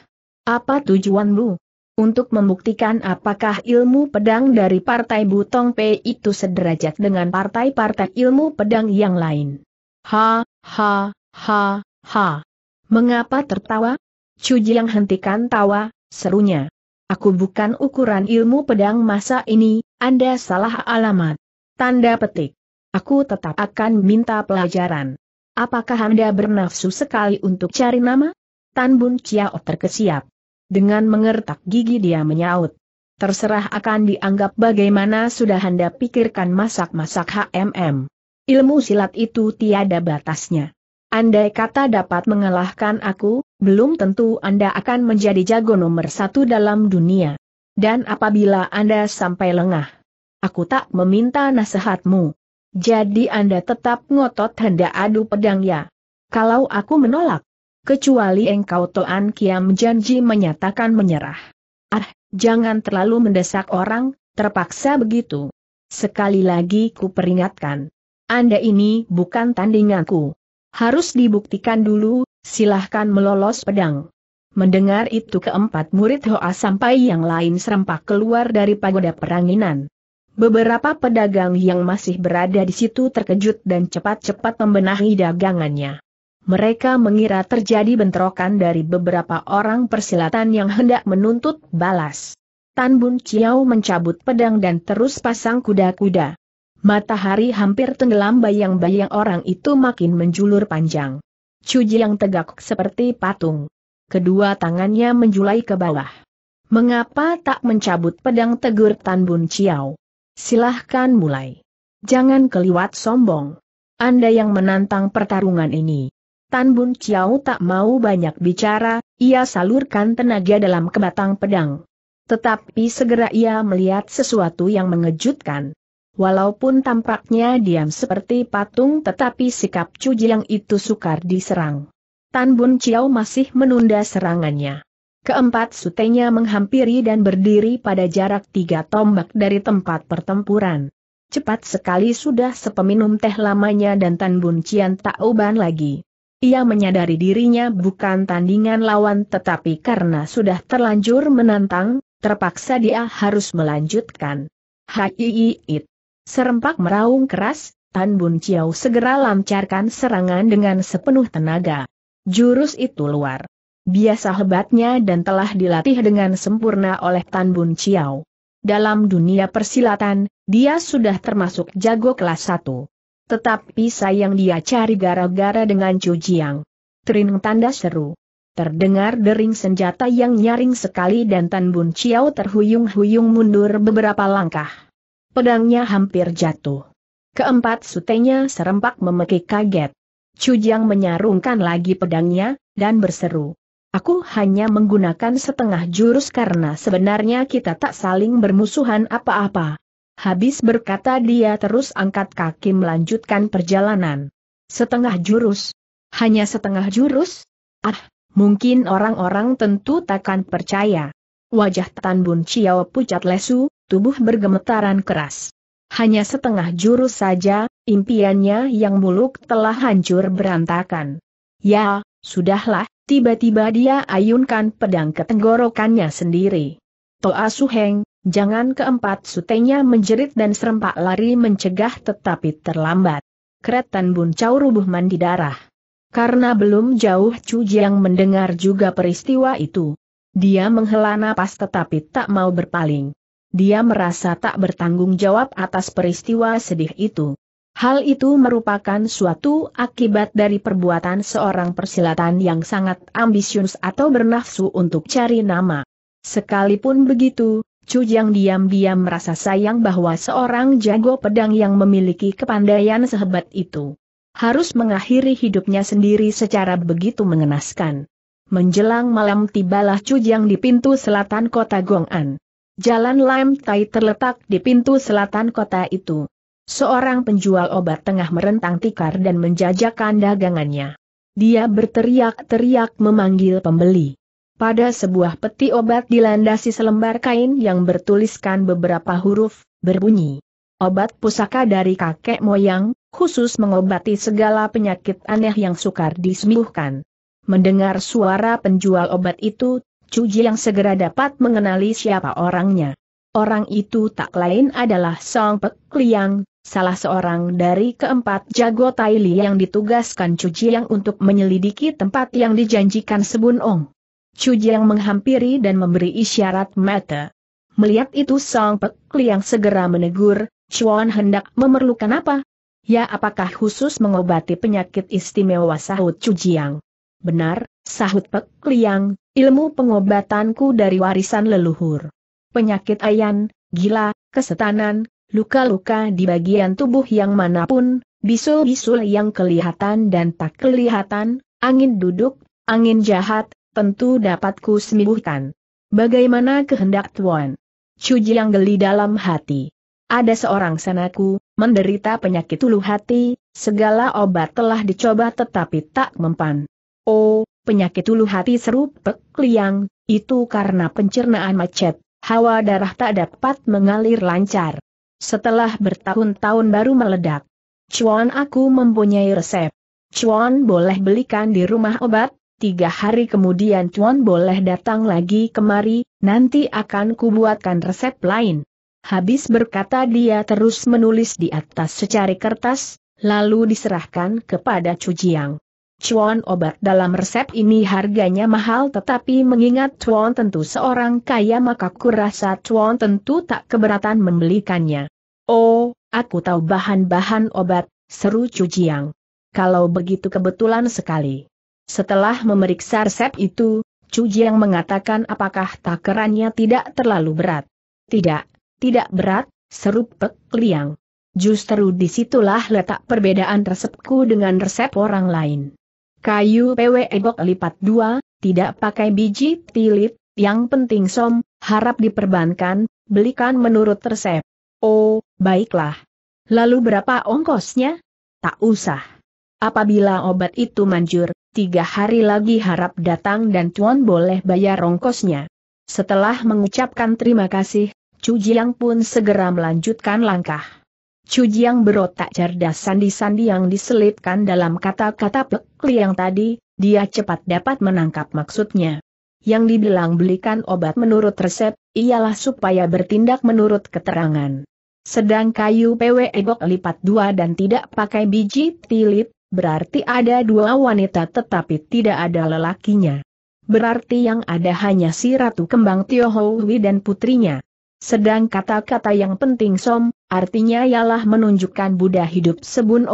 Apa tujuanmu? Untuk membuktikan apakah ilmu pedang dari Partai Butong P itu sederajat dengan partai-partai ilmu pedang yang lain. Ha, ha, ha, ha. Mengapa tertawa? Cuji yang hentikan tawa, serunya. Aku bukan ukuran ilmu pedang masa ini, Anda salah alamat. Tanda petik. Aku tetap akan minta pelajaran. Apakah Anda bernafsu sekali untuk cari nama? Tan Bun Chiao terkesiap. Dengan mengertak gigi dia menyaut. Terserah akan dianggap bagaimana sudah Anda pikirkan masak-masak HMM. Ilmu silat itu tiada batasnya. Andai kata dapat mengalahkan aku, belum tentu Anda akan menjadi jago nomor satu dalam dunia. Dan apabila Anda sampai lengah, aku tak meminta nasihatmu. Jadi Anda tetap ngotot hendak adu pedang ya? Kalau aku menolak, kecuali engkau Toan Kiam janji menyatakan menyerah. Ah, jangan terlalu mendesak orang, terpaksa begitu. Sekali lagi ku peringatkan. Anda ini bukan tandinganku. Harus dibuktikan dulu, silahkan melolos pedang. Mendengar itu keempat murid Hoa sampai yang lain serempak keluar dari pagoda peranginan. Beberapa pedagang yang masih berada di situ terkejut dan cepat-cepat membenahi dagangannya. Mereka mengira terjadi bentrokan dari beberapa orang persilatan yang hendak menuntut balas. Tan Bun Chiao mencabut pedang dan terus pasang kuda-kuda. Matahari hampir tenggelam bayang-bayang orang itu makin menjulur panjang. Cuji yang tegak seperti patung. Kedua tangannya menjulai ke bawah. Mengapa tak mencabut pedang tegur Tan Bun Chiao? Silahkan mulai. Jangan keliwat sombong. Anda yang menantang pertarungan ini. Tan Bun Chiao tak mau banyak bicara, ia salurkan tenaga dalam kebatang pedang. Tetapi segera ia melihat sesuatu yang mengejutkan. Walaupun tampaknya diam seperti patung tetapi sikap Chu Jiang itu sukar diserang. Tan Bun Chiao masih menunda serangannya. Keempat sutenya menghampiri dan berdiri pada jarak tiga tombak dari tempat pertempuran. Cepat sekali sudah sepeminum teh lamanya dan Tan Bun Cian tak uban lagi. Ia menyadari dirinya bukan tandingan lawan tetapi karena sudah terlanjur menantang, terpaksa dia harus melanjutkan. Haiiit. Serempak meraung keras, Tan Bun Ciao segera lancarkan serangan dengan sepenuh tenaga. Jurus itu luar Biasa hebatnya dan telah dilatih dengan sempurna oleh Tan Bun Chiao. Dalam dunia persilatan, dia sudah termasuk jago kelas 1. Tetapi sayang dia cari gara-gara dengan Chu Jiang. Tering tanda seru. Terdengar dering senjata yang nyaring sekali dan Tan Bun Chiao terhuyung-huyung mundur beberapa langkah. Pedangnya hampir jatuh. Keempat sutenya serempak memekik kaget. Chu Jiang menyarungkan lagi pedangnya, dan berseru. Aku hanya menggunakan setengah jurus karena sebenarnya kita tak saling bermusuhan apa-apa. Habis berkata dia terus angkat kaki melanjutkan perjalanan. Setengah jurus? Hanya setengah jurus? Ah, mungkin orang-orang tentu takkan percaya. Wajah Tan Bun Chiao pucat lesu, tubuh bergemetaran keras. Hanya setengah jurus saja, impiannya yang muluk telah hancur berantakan. Ya, sudahlah, Tiba-tiba dia ayunkan pedang ke tenggorokannya sendiri. Toa Suheng, jangan keempat sutenya menjerit dan serempak lari mencegah tetapi terlambat. Keretan buncau rubuh mandi darah. Karena belum jauh Chu Jiang mendengar juga peristiwa itu. Dia menghela napas tetapi tak mau berpaling. Dia merasa tak bertanggung jawab atas peristiwa sedih itu. Hal itu merupakan suatu akibat dari perbuatan seorang persilatan yang sangat ambisius atau bernafsu untuk cari nama. Sekalipun begitu, Jiang diam-diam merasa sayang bahwa seorang jago pedang yang memiliki kepandaian sehebat itu harus mengakhiri hidupnya sendiri secara begitu mengenaskan. Menjelang malam tibalah Jiang di pintu selatan kota Gongan. Jalan Lam Tai terletak di pintu selatan kota itu. Seorang penjual obat tengah merentang tikar dan menjajakan dagangannya. Dia berteriak-teriak memanggil pembeli. Pada sebuah peti obat dilandasi selembar kain yang bertuliskan beberapa huruf, berbunyi. Obat pusaka dari kakek moyang, khusus mengobati segala penyakit aneh yang sukar disembuhkan. Mendengar suara penjual obat itu, Cuji yang segera dapat mengenali siapa orangnya. Orang itu tak lain adalah Song Pek Liang, salah seorang dari keempat jago Li yang ditugaskan Jiang untuk menyelidiki tempat yang dijanjikan Sebun Ong. Jiang menghampiri dan memberi isyarat mata. Melihat itu Song Pek Liang segera menegur, Chuan hendak memerlukan apa? Ya apakah khusus mengobati penyakit istimewa sahut Jiang? Benar, sahut Pek Liang, ilmu pengobatanku dari warisan leluhur. Penyakit ayan, gila, kesetanan, luka-luka di bagian tubuh yang manapun, bisul-bisul yang kelihatan dan tak kelihatan, angin duduk, angin jahat, tentu dapat ku sembuhkan. Bagaimana kehendak Tuan? Cuji yang geli dalam hati. Ada seorang sanaku, menderita penyakit ulu hati, segala obat telah dicoba tetapi tak mempan. Oh, penyakit ulu hati seru pek liang, itu karena pencernaan macet, hawa darah tak dapat mengalir lancar. Setelah bertahun-tahun baru meledak. Cuan aku mempunyai resep. Cuan boleh belikan di rumah obat, tiga hari kemudian Cuan boleh datang lagi kemari, nanti akan kubuatkan resep lain. Habis berkata dia terus menulis di atas secari kertas, lalu diserahkan kepada Jiang. Cuan obat dalam resep ini harganya mahal tetapi mengingat Cuan tentu seorang kaya maka kurasa Cuan tentu tak keberatan membelikannya. Oh, aku tahu bahan-bahan obat, seru Cujiang. Kalau begitu kebetulan sekali. Setelah memeriksa resep itu, Cujiang mengatakan apakah takarannya tidak terlalu berat. Tidak, tidak berat, seru Pek Liang. Justru disitulah letak perbedaan resepku dengan resep orang lain. Kayu PW ebok lipat dua, tidak pakai biji tilit, yang penting som, harap diperbankan, belikan menurut resep. Oh, Baiklah. Lalu berapa ongkosnya? Tak usah. Apabila obat itu manjur, tiga hari lagi harap datang dan Tuan boleh bayar ongkosnya. Setelah mengucapkan terima kasih, Chu Jiang pun segera melanjutkan langkah. Chu Jiang berotak cerdas sandi-sandi yang diselipkan dalam kata-kata Pek yang tadi, dia cepat dapat menangkap maksudnya. Yang dibilang belikan obat menurut resep, ialah supaya bertindak menurut keterangan. Sedang kayu PW Ebok lipat dua dan tidak pakai biji tilip, berarti ada dua wanita tetapi tidak ada lelakinya. Berarti yang ada hanya si Ratu Kembang Tiohowi dan putrinya. Sedang kata-kata yang penting som, artinya ialah menunjukkan Buddha hidup sebun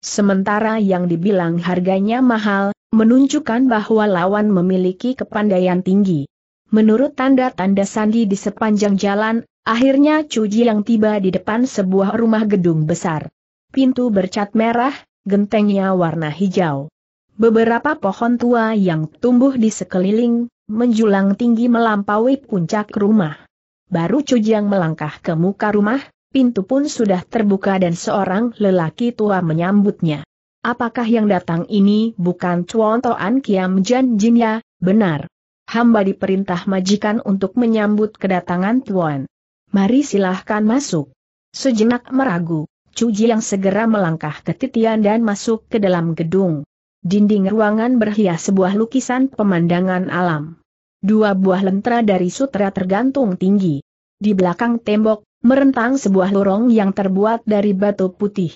Sementara yang dibilang harganya mahal, menunjukkan bahwa lawan memiliki kepandaian tinggi. Menurut tanda-tanda sandi di sepanjang jalan, Akhirnya Chu yang tiba di depan sebuah rumah gedung besar. Pintu bercat merah, gentengnya warna hijau. Beberapa pohon tua yang tumbuh di sekeliling, menjulang tinggi melampaui puncak rumah. Baru Chu yang melangkah ke muka rumah, pintu pun sudah terbuka dan seorang lelaki tua menyambutnya. Apakah yang datang ini bukan Cuontoan Kiam Jan Jin ya? Benar. Hamba diperintah majikan untuk menyambut kedatangan Tuan. Mari silahkan masuk. Sejenak meragu, Cuji yang segera melangkah ke titian dan masuk ke dalam gedung. Dinding ruangan berhias sebuah lukisan pemandangan alam. Dua buah lentera dari sutra tergantung tinggi. Di belakang tembok, merentang sebuah lorong yang terbuat dari batu putih.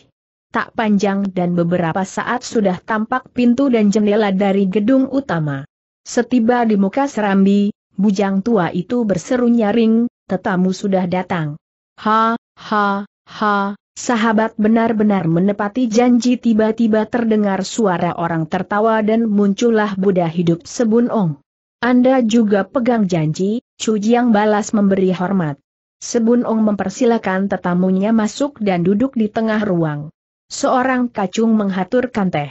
Tak panjang dan beberapa saat sudah tampak pintu dan jendela dari gedung utama. Setiba di muka serambi, bujang tua itu berseru nyaring, tetamu sudah datang. Ha, ha, ha, sahabat benar-benar menepati janji tiba-tiba terdengar suara orang tertawa dan muncullah Buddha hidup Sebun Ong. Anda juga pegang janji, Chu Jiang balas memberi hormat. Sebun Ong mempersilakan tetamunya masuk dan duduk di tengah ruang. Seorang kacung menghaturkan teh.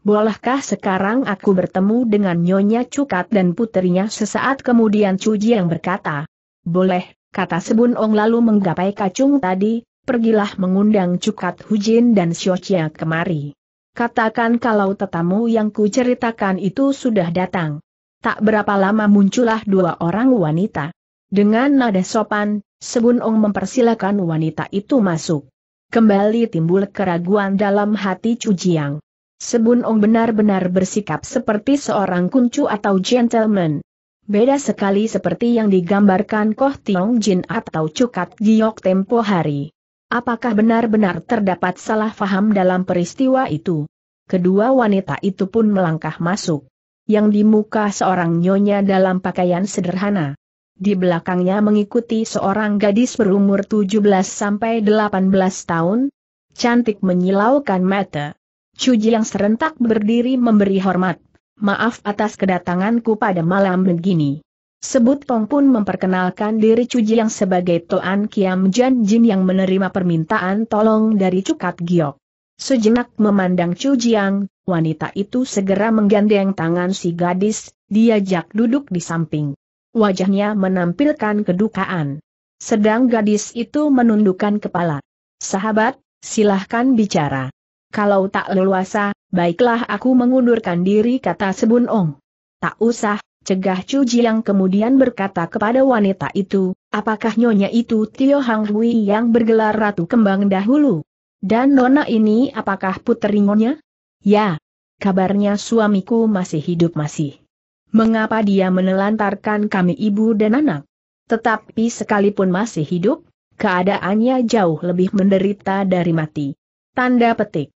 Bolehkah sekarang aku bertemu dengan Nyonya Cukat dan putrinya sesaat kemudian Cuji yang berkata, boleh, kata Sebun Ong lalu menggapai kacung tadi, pergilah mengundang Cukat Hujin dan Xiochia kemari. Katakan kalau tetamu yang kuceritakan itu sudah datang. Tak berapa lama muncullah dua orang wanita. Dengan nada sopan, Sebun Ong mempersilakan wanita itu masuk. Kembali timbul keraguan dalam hati Cujiang. Sebun Ong benar-benar bersikap seperti seorang kuncu atau gentleman beda sekali seperti yang digambarkan Koh Tiong Jin atau Cukat Giok tempo hari. Apakah benar-benar terdapat salah faham dalam peristiwa itu? Kedua wanita itu pun melangkah masuk. Yang di muka seorang nyonya dalam pakaian sederhana. Di belakangnya mengikuti seorang gadis berumur 17-18 tahun, cantik menyilaukan mata. Cuji yang serentak berdiri memberi hormat maaf atas kedatanganku pada malam begini. Sebut Pong pun memperkenalkan diri Cuji yang sebagai Toan Kiam Jan Jin yang menerima permintaan tolong dari Cukat Giok. Sejenak memandang Cuji yang, wanita itu segera menggandeng tangan si gadis, diajak duduk di samping. Wajahnya menampilkan kedukaan. Sedang gadis itu menundukkan kepala. Sahabat, silahkan bicara. Kalau tak leluasa, baiklah aku mengundurkan diri kata Sebun Ong. Tak usah, cegah Chu yang kemudian berkata kepada wanita itu, apakah nyonya itu Tio Hang Hui yang bergelar Ratu Kembang dahulu? Dan nona ini apakah putri nyonya? Ya, kabarnya suamiku masih hidup masih. Mengapa dia menelantarkan kami ibu dan anak? Tetapi sekalipun masih hidup, keadaannya jauh lebih menderita dari mati. Tanda petik.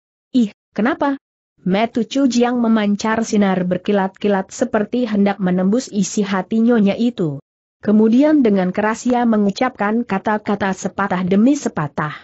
Kenapa? Metu Chu Jiang memancar sinar berkilat-kilat seperti hendak menembus isi hati nyonya itu. Kemudian dengan keras ia mengucapkan kata-kata sepatah demi sepatah.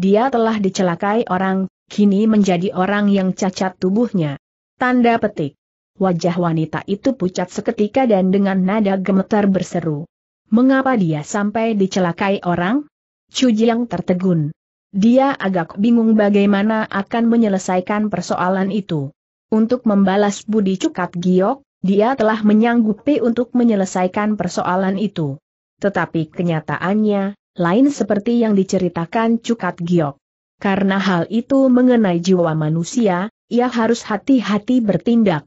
Dia telah dicelakai orang, kini menjadi orang yang cacat tubuhnya. Tanda petik. Wajah wanita itu pucat seketika dan dengan nada gemetar berseru. Mengapa dia sampai dicelakai orang? Chu Jiang tertegun. Dia agak bingung bagaimana akan menyelesaikan persoalan itu. Untuk membalas budi cukat giok, dia telah menyanggupi untuk menyelesaikan persoalan itu. Tetapi kenyataannya, lain seperti yang diceritakan cukat giok. Karena hal itu mengenai jiwa manusia, ia harus hati-hati bertindak.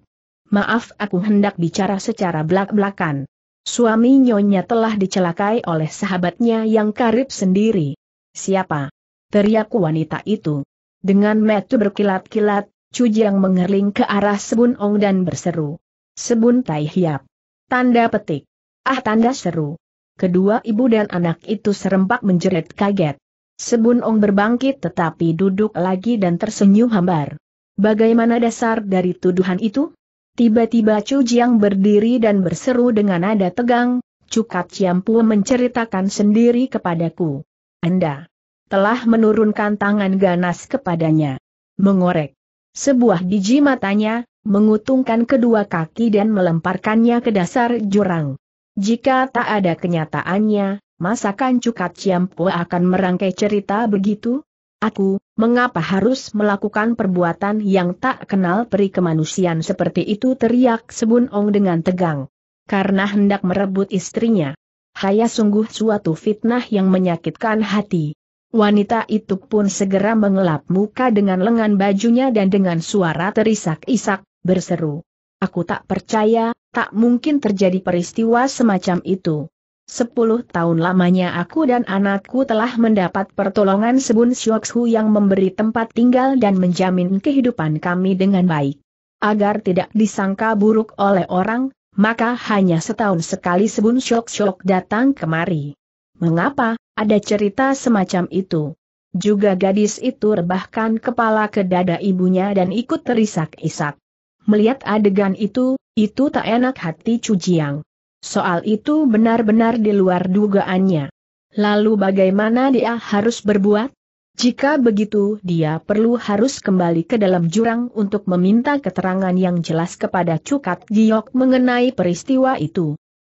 Maaf aku hendak bicara secara belak-belakan. Suami nyonya telah dicelakai oleh sahabatnya yang karib sendiri. Siapa? teriak wanita itu. Dengan metu berkilat-kilat, Cujiang mengerling ke arah Sebun Ong dan berseru. Sebun Tai Hiap. Tanda petik. Ah tanda seru. Kedua ibu dan anak itu serempak menjerit kaget. Sebun Ong berbangkit tetapi duduk lagi dan tersenyum hambar. Bagaimana dasar dari tuduhan itu? Tiba-tiba Chu berdiri dan berseru dengan nada tegang, Cukat Ciampu menceritakan sendiri kepadaku. Anda telah menurunkan tangan ganas kepadanya. Mengorek sebuah biji matanya, mengutungkan kedua kaki dan melemparkannya ke dasar jurang. Jika tak ada kenyataannya, masakan Cukat Ciampo akan merangkai cerita begitu? Aku, mengapa harus melakukan perbuatan yang tak kenal peri kemanusiaan seperti itu teriak Sebun Ong dengan tegang. Karena hendak merebut istrinya. Haya sungguh suatu fitnah yang menyakitkan hati. Wanita itu pun segera mengelap muka dengan lengan bajunya dan dengan suara terisak-isak, berseru. Aku tak percaya, tak mungkin terjadi peristiwa semacam itu. Sepuluh tahun lamanya aku dan anakku telah mendapat pertolongan Sebun Siokshu yang memberi tempat tinggal dan menjamin kehidupan kami dengan baik. Agar tidak disangka buruk oleh orang, maka hanya setahun sekali Sebun Syok-Syok datang kemari. Mengapa? Ada cerita semacam itu. Juga gadis itu rebahkan kepala ke dada ibunya dan ikut terisak-isak. Melihat adegan itu, itu tak enak hati Cujiang. Soal itu benar-benar di luar dugaannya. Lalu bagaimana dia harus berbuat? Jika begitu dia perlu harus kembali ke dalam jurang untuk meminta keterangan yang jelas kepada Cukat Giok mengenai peristiwa itu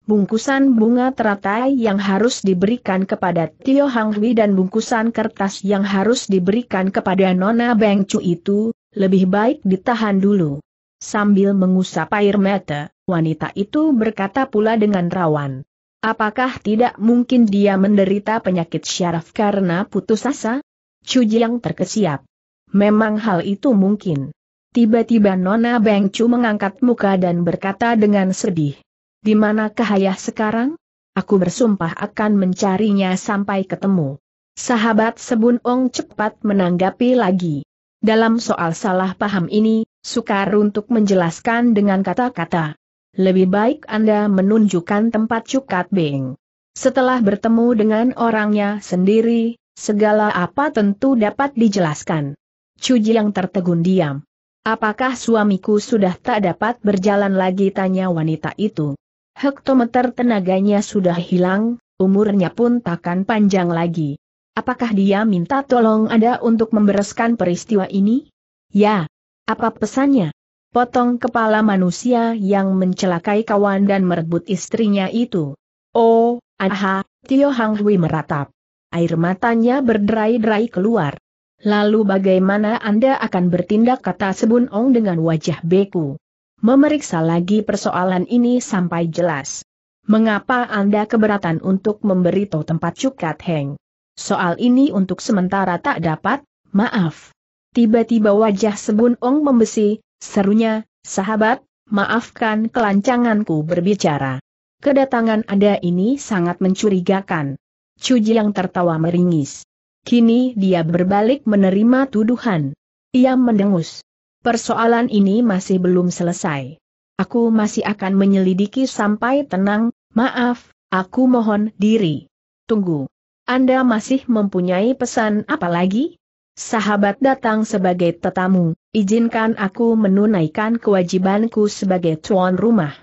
bungkusan bunga teratai yang harus diberikan kepada Tio Hang Hui dan bungkusan kertas yang harus diberikan kepada Nona Beng Chu itu, lebih baik ditahan dulu. Sambil mengusap air mata, wanita itu berkata pula dengan rawan. Apakah tidak mungkin dia menderita penyakit syaraf karena putus asa? Chu Jiang terkesiap. Memang hal itu mungkin. Tiba-tiba Nona Beng Chu mengangkat muka dan berkata dengan sedih. Di mana ayah sekarang? Aku bersumpah akan mencarinya sampai ketemu. Sahabat Sebun Ong cepat menanggapi lagi. Dalam soal salah paham ini, sukar untuk menjelaskan dengan kata-kata. Lebih baik Anda menunjukkan tempat Cukat Beng. Setelah bertemu dengan orangnya sendiri, segala apa tentu dapat dijelaskan. Cuji yang tertegun diam. Apakah suamiku sudah tak dapat berjalan lagi tanya wanita itu hektometer tenaganya sudah hilang, umurnya pun takkan panjang lagi. Apakah dia minta tolong Anda untuk membereskan peristiwa ini? Ya. Apa pesannya? Potong kepala manusia yang mencelakai kawan dan merebut istrinya itu. Oh, aha, Tio Hang Hui meratap. Air matanya berderai-derai keluar. Lalu bagaimana Anda akan bertindak kata Sebun Ong dengan wajah beku? memeriksa lagi persoalan ini sampai jelas. Mengapa Anda keberatan untuk memberitahu tempat cukat Heng? Soal ini untuk sementara tak dapat, maaf. Tiba-tiba wajah Sebun Ong membesi, serunya, sahabat, maafkan kelancanganku berbicara. Kedatangan Anda ini sangat mencurigakan. Cuji yang tertawa meringis. Kini dia berbalik menerima tuduhan. Ia mendengus. Persoalan ini masih belum selesai. Aku masih akan menyelidiki sampai tenang, maaf, aku mohon diri. Tunggu. Anda masih mempunyai pesan apa lagi? Sahabat datang sebagai tetamu, izinkan aku menunaikan kewajibanku sebagai tuan rumah.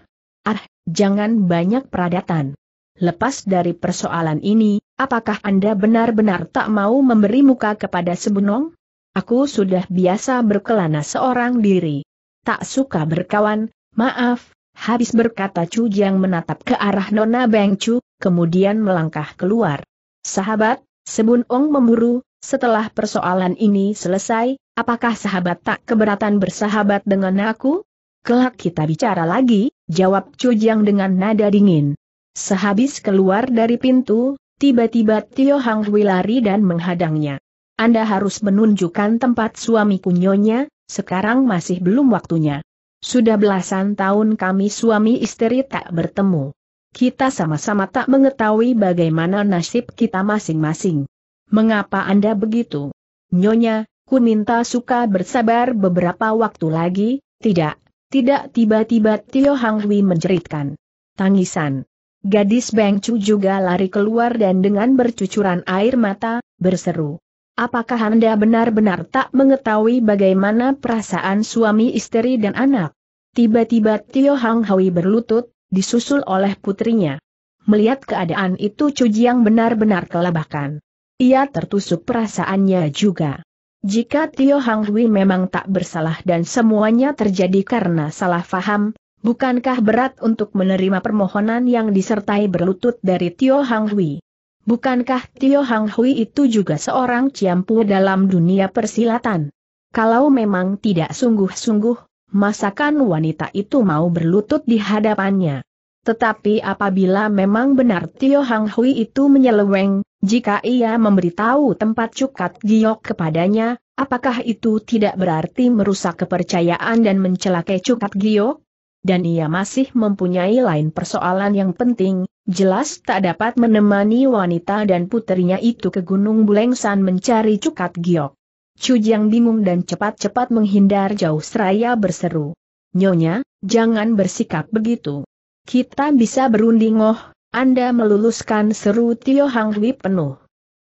Ah, jangan banyak peradatan. Lepas dari persoalan ini, apakah Anda benar-benar tak mau memberi muka kepada Sebunong? Aku sudah biasa berkelana seorang diri. Tak suka berkawan, maaf, habis berkata Chu Jiang menatap ke arah Nona Beng Chu, kemudian melangkah keluar. Sahabat, Sebun Ong memburu, setelah persoalan ini selesai, apakah sahabat tak keberatan bersahabat dengan aku? Kelak kita bicara lagi, jawab Chu Jiang dengan nada dingin. Sehabis keluar dari pintu, tiba-tiba Tio Hang Hui lari dan menghadangnya. Anda harus menunjukkan tempat suami nyonya, sekarang masih belum waktunya. Sudah belasan tahun kami suami istri tak bertemu. Kita sama-sama tak mengetahui bagaimana nasib kita masing-masing. Mengapa Anda begitu? Nyonya, ku minta suka bersabar beberapa waktu lagi, tidak, tidak tiba-tiba Tio Hang Hui menjeritkan. Tangisan. Gadis Beng Chu juga lari keluar dan dengan bercucuran air mata, berseru. Apakah Anda benar-benar tak mengetahui bagaimana perasaan suami istri dan anak? Tiba-tiba Tio Hang Hui berlutut, disusul oleh putrinya. Melihat keadaan itu Chu Jiang benar-benar kelabakan. Ia tertusuk perasaannya juga. Jika Tio Hang Hui memang tak bersalah dan semuanya terjadi karena salah faham, bukankah berat untuk menerima permohonan yang disertai berlutut dari Tio Hang Hui? Bukankah Tio Hang Hui itu juga seorang ciampu dalam dunia persilatan? Kalau memang tidak sungguh-sungguh, masakan wanita itu mau berlutut di hadapannya. Tetapi apabila memang benar Tio Hang Hui itu menyeleweng, jika ia memberitahu tempat cukat giok kepadanya, apakah itu tidak berarti merusak kepercayaan dan mencelakai cukat giok? dan ia masih mempunyai lain persoalan yang penting, jelas tak dapat menemani wanita dan putrinya itu ke Gunung Bulengsan mencari Cukat Giok. Cujang bingung dan cepat-cepat menghindar jauh seraya berseru. Nyonya, jangan bersikap begitu. Kita bisa berunding oh, Anda meluluskan seru Tio Hang Hui penuh.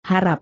Harap.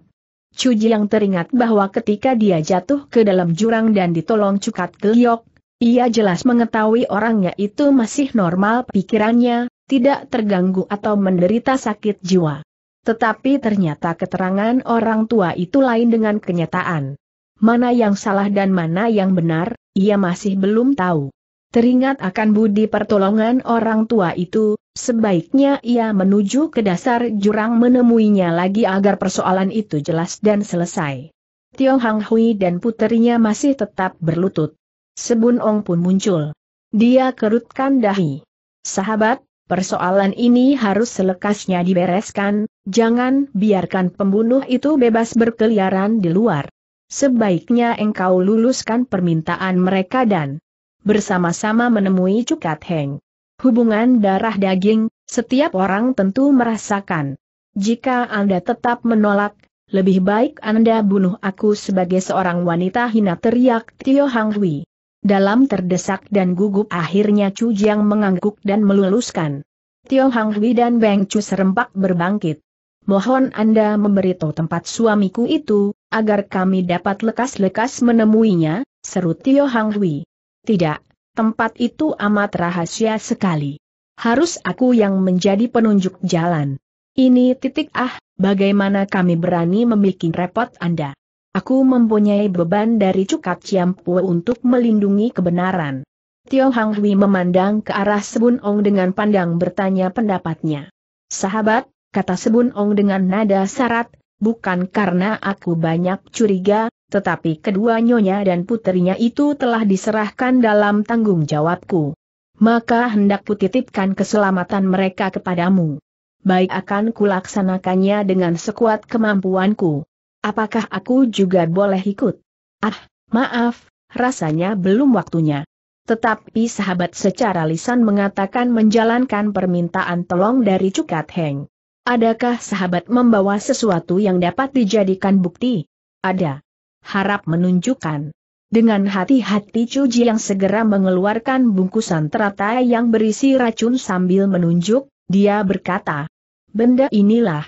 Cuji teringat bahwa ketika dia jatuh ke dalam jurang dan ditolong cukat giok, ia jelas mengetahui orangnya itu masih normal pikirannya, tidak terganggu atau menderita sakit jiwa. Tetapi ternyata keterangan orang tua itu lain dengan kenyataan. Mana yang salah dan mana yang benar, ia masih belum tahu. Teringat akan budi pertolongan orang tua itu, sebaiknya ia menuju ke dasar jurang menemuinya lagi agar persoalan itu jelas dan selesai. Tio Hang Hui dan puterinya masih tetap berlutut. Sebun Ong pun muncul. Dia kerutkan dahi. Sahabat, persoalan ini harus selekasnya dibereskan, jangan biarkan pembunuh itu bebas berkeliaran di luar. Sebaiknya engkau luluskan permintaan mereka dan bersama-sama menemui Cukat Heng. Hubungan darah daging, setiap orang tentu merasakan. Jika Anda tetap menolak, lebih baik Anda bunuh aku sebagai seorang wanita hina teriak Tio Hang Hui. Dalam terdesak dan gugup akhirnya Chu Jiang mengangguk dan meluluskan. Tio Hang Hui dan Beng Chu serempak berbangkit. Mohon Anda memberitahu tempat suamiku itu, agar kami dapat lekas-lekas menemuinya, seru Tio Hang Hui. Tidak, tempat itu amat rahasia sekali. Harus aku yang menjadi penunjuk jalan. Ini titik ah, bagaimana kami berani membuat repot Anda. Aku mempunyai beban dari Cukat Ciampu untuk melindungi kebenaran. Tio Hang Hui memandang ke arah Sebun Ong dengan pandang bertanya pendapatnya. Sahabat, kata Sebun Ong dengan nada syarat, bukan karena aku banyak curiga, tetapi kedua nyonya dan putrinya itu telah diserahkan dalam tanggung jawabku. Maka hendak kutitipkan keselamatan mereka kepadamu. Baik akan kulaksanakannya dengan sekuat kemampuanku. Apakah aku juga boleh ikut? Ah, maaf, rasanya belum waktunya. Tetapi sahabat secara lisan mengatakan menjalankan permintaan tolong dari Cukat Heng. Adakah sahabat membawa sesuatu yang dapat dijadikan bukti? Ada. Harap menunjukkan. Dengan hati-hati Chu Ji yang segera mengeluarkan bungkusan teratai yang berisi racun sambil menunjuk, dia berkata. Benda inilah.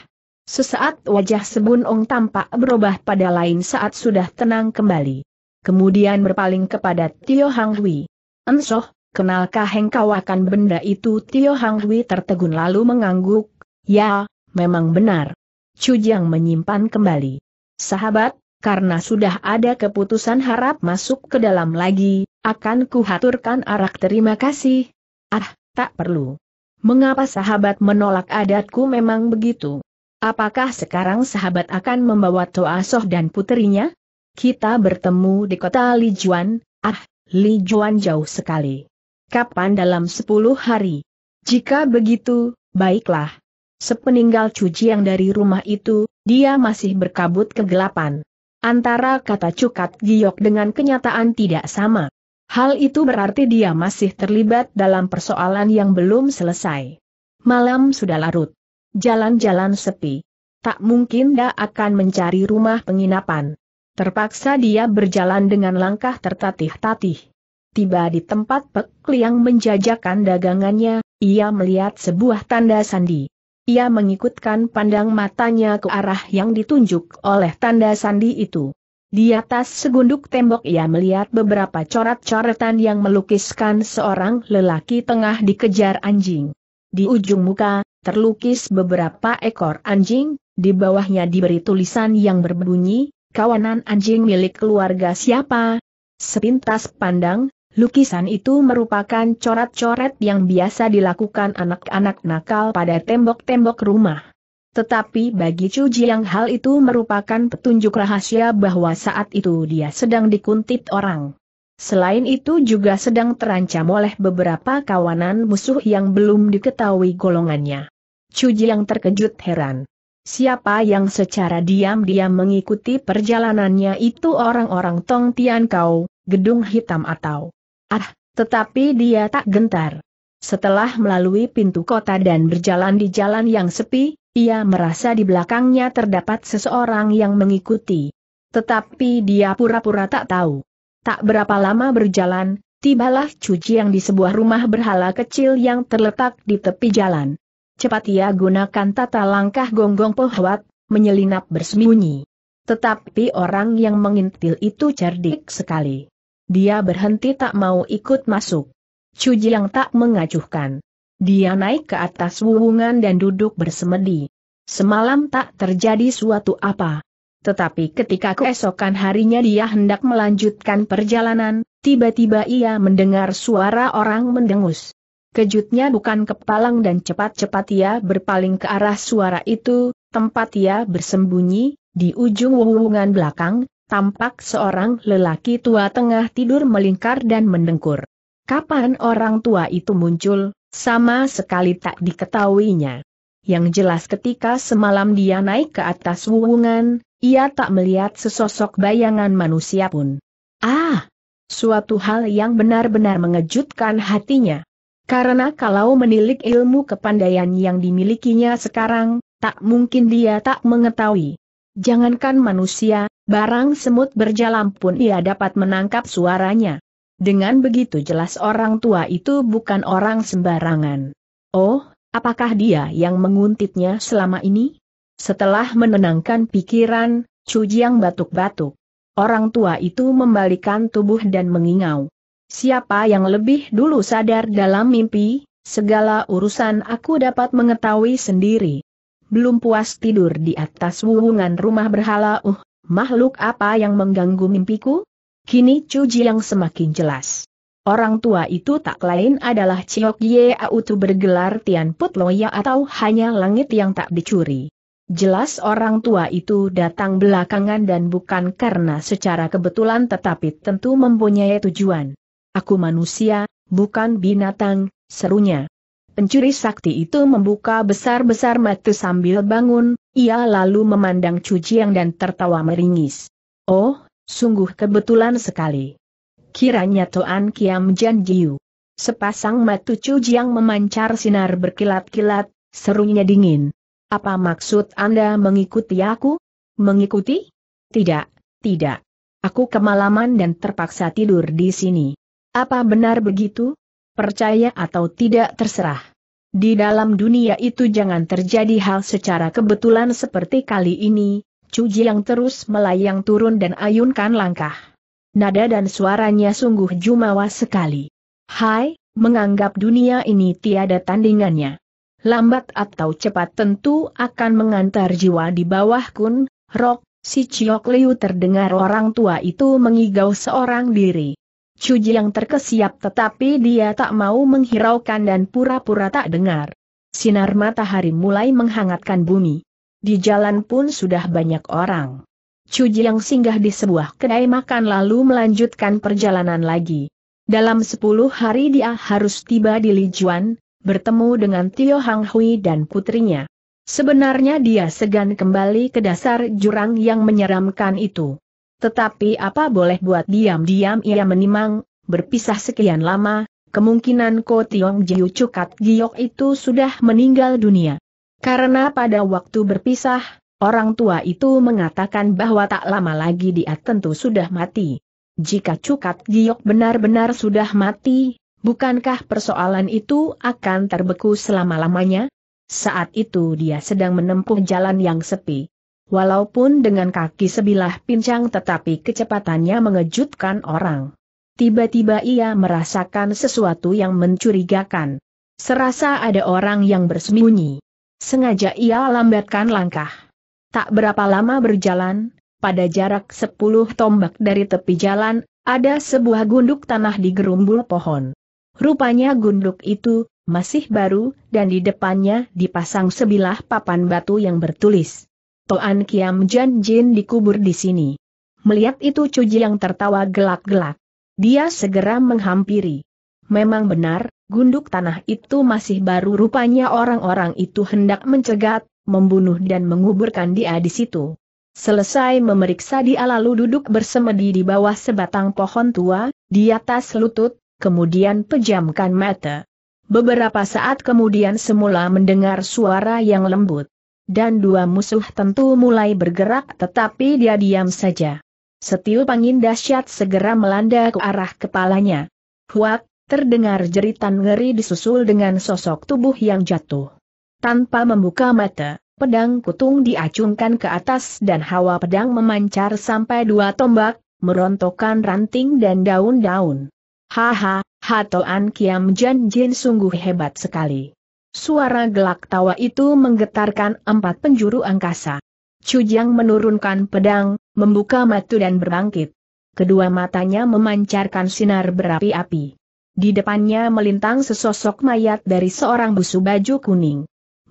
Sesaat wajah Sebunong tampak berubah pada lain saat sudah tenang kembali. Kemudian berpaling kepada Tio Hang Hui. Ensoh, kenalkah engkau akan benda itu? Tio Hang Hui tertegun lalu mengangguk. Ya, memang benar. Cujang menyimpan kembali. Sahabat, karena sudah ada keputusan harap masuk ke dalam lagi, akan kuhaturkan arak terima kasih. Ah, tak perlu. Mengapa sahabat menolak adatku memang begitu? Apakah sekarang sahabat akan membawa Toa Soh dan puterinya? Kita bertemu di kota Lijuan, ah, Lijuan jauh sekali. Kapan dalam sepuluh hari? Jika begitu, baiklah. Sepeninggal cuci yang dari rumah itu, dia masih berkabut kegelapan. Antara kata cukat giok dengan kenyataan tidak sama. Hal itu berarti dia masih terlibat dalam persoalan yang belum selesai. Malam sudah larut. Jalan-jalan sepi. Tak mungkin dia akan mencari rumah penginapan. Terpaksa dia berjalan dengan langkah tertatih-tatih. Tiba di tempat Pek Liang menjajakan dagangannya, ia melihat sebuah tanda sandi. Ia mengikutkan pandang matanya ke arah yang ditunjuk oleh tanda sandi itu. Di atas segunduk tembok ia melihat beberapa coret-coretan yang melukiskan seorang lelaki tengah dikejar anjing. Di ujung muka, terlukis beberapa ekor anjing, di bawahnya diberi tulisan yang berbunyi, kawanan anjing milik keluarga siapa? Sepintas pandang, lukisan itu merupakan coret-coret yang biasa dilakukan anak-anak nakal pada tembok-tembok rumah. Tetapi bagi Chu Jiang hal itu merupakan petunjuk rahasia bahwa saat itu dia sedang dikuntit orang. Selain itu juga sedang terancam oleh beberapa kawanan musuh yang belum diketahui golongannya. Cuji yang terkejut heran. Siapa yang secara diam-diam mengikuti perjalanannya itu orang-orang Tong Tian Kau, gedung hitam atau... Ah, tetapi dia tak gentar. Setelah melalui pintu kota dan berjalan di jalan yang sepi, ia merasa di belakangnya terdapat seseorang yang mengikuti. Tetapi dia pura-pura tak tahu. Tak berapa lama berjalan, tibalah cuci yang di sebuah rumah berhala kecil yang terletak di tepi jalan. Cepat ia gunakan tata langkah gonggong pohwat, menyelinap bersembunyi. Tetapi orang yang mengintil itu cerdik sekali. Dia berhenti tak mau ikut masuk. Cuji yang tak mengacuhkan. Dia naik ke atas wuwungan dan duduk bersemedi. Semalam tak terjadi suatu apa. Tetapi ketika keesokan harinya dia hendak melanjutkan perjalanan, tiba-tiba ia mendengar suara orang mendengus. Kejutnya bukan kepalang dan cepat-cepat ia berpaling ke arah suara itu, tempat ia bersembunyi, di ujung wuhungan belakang, tampak seorang lelaki tua tengah tidur melingkar dan mendengkur. Kapan orang tua itu muncul, sama sekali tak diketahuinya. Yang jelas ketika semalam dia naik ke atas wuhungan, ia tak melihat sesosok bayangan manusia pun. Ah! Suatu hal yang benar-benar mengejutkan hatinya. Karena kalau menilik ilmu kepandaian yang dimilikinya sekarang, tak mungkin dia tak mengetahui. Jangankan manusia, barang semut berjalan pun ia dapat menangkap suaranya. Dengan begitu jelas orang tua itu bukan orang sembarangan. Oh, apakah dia yang menguntitnya selama ini? Setelah menenangkan pikiran, Cujiang batuk-batuk. Orang tua itu membalikan tubuh dan mengingau. Siapa yang lebih dulu sadar dalam mimpi, segala urusan aku dapat mengetahui sendiri. Belum puas tidur di atas wuhungan rumah berhala uh, makhluk apa yang mengganggu mimpiku? Kini cuji yang semakin jelas. Orang tua itu tak lain adalah Ciok Ye Autu bergelar Tian Put Loya atau hanya langit yang tak dicuri. Jelas orang tua itu datang belakangan dan bukan karena secara kebetulan tetapi tentu mempunyai tujuan. Aku manusia, bukan binatang, serunya. Pencuri sakti itu membuka besar-besar mata sambil bangun, ia lalu memandang Cujiang dan tertawa meringis. Oh, sungguh kebetulan sekali. Kiranya Toan Kiam Jan Jiu. Sepasang mata Cujiang memancar sinar berkilat-kilat, serunya dingin. Apa maksud Anda mengikuti aku? Mengikuti? Tidak, tidak. Aku kemalaman dan terpaksa tidur di sini. Apa benar begitu? Percaya atau tidak terserah. Di dalam dunia itu jangan terjadi hal secara kebetulan seperti kali ini, Cuji yang terus melayang turun dan ayunkan langkah. Nada dan suaranya sungguh jumawa sekali. Hai, menganggap dunia ini tiada tandingannya. Lambat atau cepat tentu akan mengantar jiwa di bawah kun, rok, si Chiok Liu terdengar orang tua itu mengigau seorang diri. Yang terkesiap tetapi dia tak mau menghiraukan dan pura-pura tak dengar. Sinar matahari mulai menghangatkan bumi. Di jalan pun sudah banyak orang. Yang singgah di sebuah kedai makan lalu melanjutkan perjalanan lagi. Dalam sepuluh hari dia harus tiba di Lijuan, bertemu dengan Tio Hang Hui dan putrinya. Sebenarnya dia segan kembali ke dasar jurang yang menyeramkan itu. Tetapi apa boleh buat diam-diam ia menimang, berpisah sekian lama, kemungkinan Ko Tiong Jiu Cukat Giok itu sudah meninggal dunia. Karena pada waktu berpisah, orang tua itu mengatakan bahwa tak lama lagi dia tentu sudah mati. Jika Cukat Giok benar-benar sudah mati, bukankah persoalan itu akan terbeku selama-lamanya? Saat itu dia sedang menempuh jalan yang sepi walaupun dengan kaki sebilah pincang tetapi kecepatannya mengejutkan orang. Tiba-tiba ia merasakan sesuatu yang mencurigakan. Serasa ada orang yang bersembunyi. Sengaja ia lambatkan langkah. Tak berapa lama berjalan, pada jarak sepuluh tombak dari tepi jalan, ada sebuah gunduk tanah di gerumbul pohon. Rupanya gunduk itu, masih baru, dan di depannya dipasang sebilah papan batu yang bertulis. Toan Kiam Jan Jin dikubur di sini. Melihat itu Cuji yang tertawa gelak-gelak. Dia segera menghampiri. Memang benar, gunduk tanah itu masih baru rupanya orang-orang itu hendak mencegat, membunuh dan menguburkan dia di situ. Selesai memeriksa dia lalu duduk bersemedi di bawah sebatang pohon tua, di atas lutut, kemudian pejamkan mata. Beberapa saat kemudian semula mendengar suara yang lembut dan dua musuh tentu mulai bergerak tetapi dia diam saja. Setiup angin dahsyat segera melanda ke arah kepalanya. Huat, terdengar jeritan ngeri disusul dengan sosok tubuh yang jatuh. Tanpa membuka mata, pedang kutung diacungkan ke atas dan hawa pedang memancar sampai dua tombak, merontokkan ranting dan daun-daun. Haha, Hatoan Kiam Jan Jin sungguh hebat sekali. Suara gelak tawa itu menggetarkan empat penjuru angkasa. Cujang menurunkan pedang, membuka mata dan berbangkit. Kedua matanya memancarkan sinar berapi-api. Di depannya melintang sesosok mayat dari seorang busu baju kuning.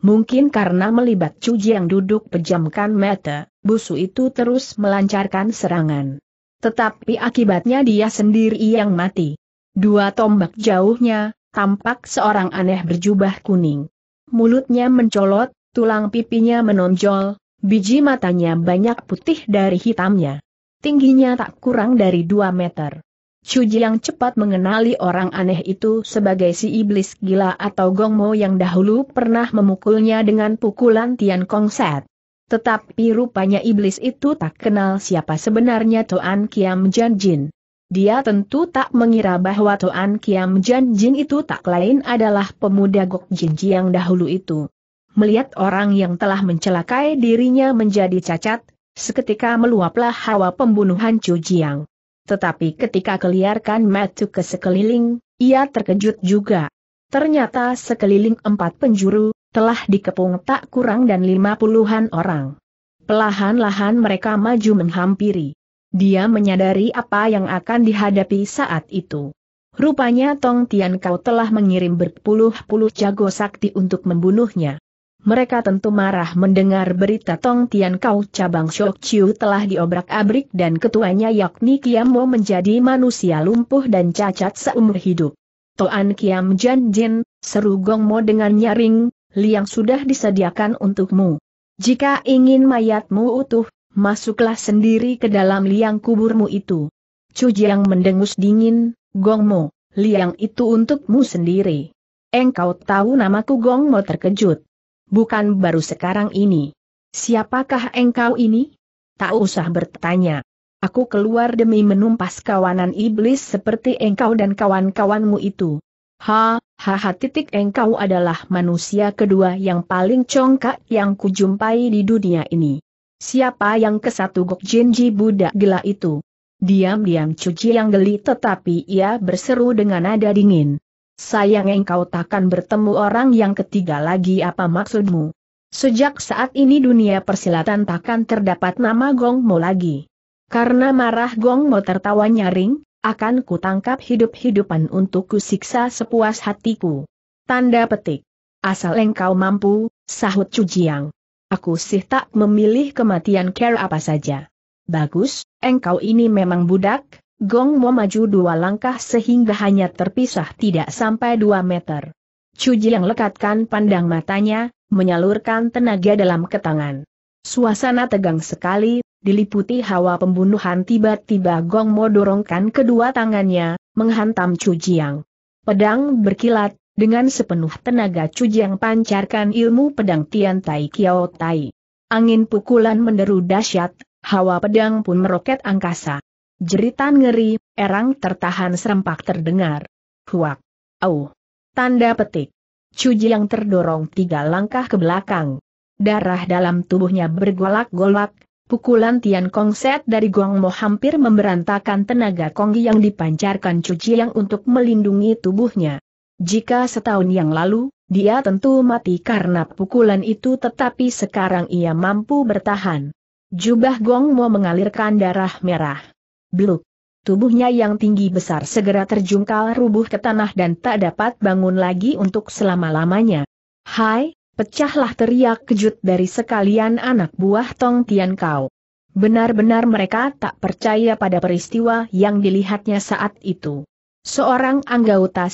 Mungkin karena melibat Cujang duduk pejamkan mata, busu itu terus melancarkan serangan. Tetapi akibatnya dia sendiri yang mati. Dua tombak jauhnya, tampak seorang aneh berjubah kuning. Mulutnya mencolot, tulang pipinya menonjol, biji matanya banyak putih dari hitamnya. Tingginya tak kurang dari 2 meter. Cuji yang cepat mengenali orang aneh itu sebagai si iblis gila atau Gongmo yang dahulu pernah memukulnya dengan pukulan Tian Kong Set. Tetapi rupanya iblis itu tak kenal siapa sebenarnya Toan Kiam Jan Jin. Dia tentu tak mengira bahwa Toan Kiam Jan Jin itu tak lain adalah pemuda Gok Jin Ji yang dahulu itu. Melihat orang yang telah mencelakai dirinya menjadi cacat, seketika meluaplah hawa pembunuhan Chu Jiang. Tetapi ketika keliarkan Matthew ke sekeliling, ia terkejut juga. Ternyata sekeliling empat penjuru, telah dikepung tak kurang dan lima puluhan orang. Pelahan-lahan mereka maju menghampiri. Dia menyadari apa yang akan dihadapi saat itu. Rupanya Tong Tian Kau telah mengirim berpuluh-puluh jago sakti untuk membunuhnya. Mereka tentu marah mendengar berita Tong Tian Kau cabang Shok Chiu telah diobrak-abrik dan ketuanya yakni Mo menjadi manusia lumpuh dan cacat seumur hidup. Toan Kiam Jan Jin, seru Gong Mo dengan nyaring, liang sudah disediakan untukmu. Jika ingin mayatmu utuh, masuklah sendiri ke dalam liang kuburmu itu. Jiang mendengus dingin, Gongmo, liang itu untukmu sendiri. Engkau tahu namaku Gongmo terkejut. Bukan baru sekarang ini. Siapakah engkau ini? Tak usah bertanya. Aku keluar demi menumpas kawanan iblis seperti engkau dan kawan-kawanmu itu. Ha, ha, ha titik engkau adalah manusia kedua yang paling congkak yang kujumpai di dunia ini. Siapa yang kesatu Gok Jinji budak gila itu? Diam-diam cuci yang geli tetapi ia berseru dengan nada dingin. Sayang engkau takkan bertemu orang yang ketiga lagi apa maksudmu? Sejak saat ini dunia persilatan takkan terdapat nama Gong Mo lagi. Karena marah Gong Mo tertawa nyaring, akan kutangkap hidup-hidupan untuk kusiksa sepuas hatiku. Tanda petik. Asal engkau mampu, sahut Cujiang. Aku sih tak memilih kematian care apa saja. Bagus, engkau ini memang budak, Gong Mo maju dua langkah sehingga hanya terpisah tidak sampai dua meter. Chu yang lekatkan pandang matanya, menyalurkan tenaga dalam ketangan. Suasana tegang sekali, diliputi hawa pembunuhan tiba-tiba Gong Mo dorongkan kedua tangannya, menghantam Chu Cujiang. Pedang berkilat, dengan sepenuh tenaga Cujiang pancarkan ilmu pedang Tian Tai Kiao Tai. Angin pukulan menderu dahsyat, hawa pedang pun meroket angkasa. Jeritan ngeri, erang tertahan serempak terdengar. Huak. Au. Tanda petik. Chu Jiang terdorong tiga langkah ke belakang. Darah dalam tubuhnya bergolak-golak, pukulan Tian Kong Set dari Guang Mo hampir memberantakan tenaga Konggi yang dipancarkan Chu Jiang untuk melindungi tubuhnya. Jika setahun yang lalu, dia tentu mati karena pukulan itu tetapi sekarang ia mampu bertahan. Jubah Gong Mo mengalirkan darah merah. Bluk. Tubuhnya yang tinggi besar segera terjungkal rubuh ke tanah dan tak dapat bangun lagi untuk selama-lamanya. Hai, pecahlah teriak kejut dari sekalian anak buah Tong Tian Kau. Benar-benar mereka tak percaya pada peristiwa yang dilihatnya saat itu. Seorang anggota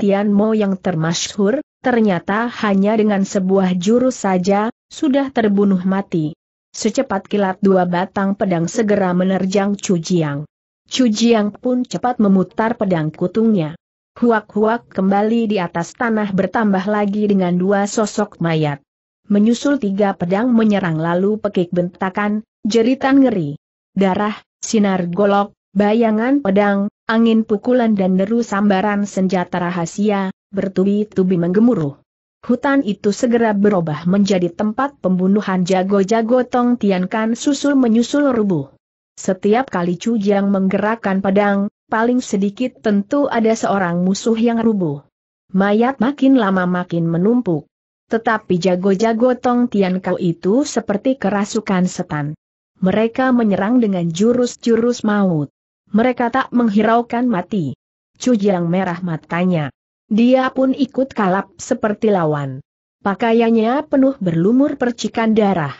Tian Mo yang termasyhur, ternyata hanya dengan sebuah jurus saja, sudah terbunuh mati. Secepat kilat dua batang pedang segera menerjang Jiang. Chu Chu Jiang pun cepat memutar pedang kutungnya. Huak-huak kembali di atas tanah bertambah lagi dengan dua sosok mayat. Menyusul tiga pedang menyerang lalu pekik bentakan, jeritan ngeri. Darah, sinar golok, bayangan pedang, Angin pukulan dan deru sambaran senjata rahasia, bertubi-tubi menggemuruh. Hutan itu segera berubah menjadi tempat pembunuhan jago-jago Tong Tiankan susul menyusul rubuh. Setiap kali Jiang menggerakkan pedang, paling sedikit tentu ada seorang musuh yang rubuh. Mayat makin lama makin menumpuk. Tetapi jago-jago Tong Tiankau itu seperti kerasukan setan. Mereka menyerang dengan jurus-jurus maut. Mereka tak menghiraukan mati. Cujiang merah matanya. Dia pun ikut kalap seperti lawan. Pakaiannya penuh berlumur percikan darah.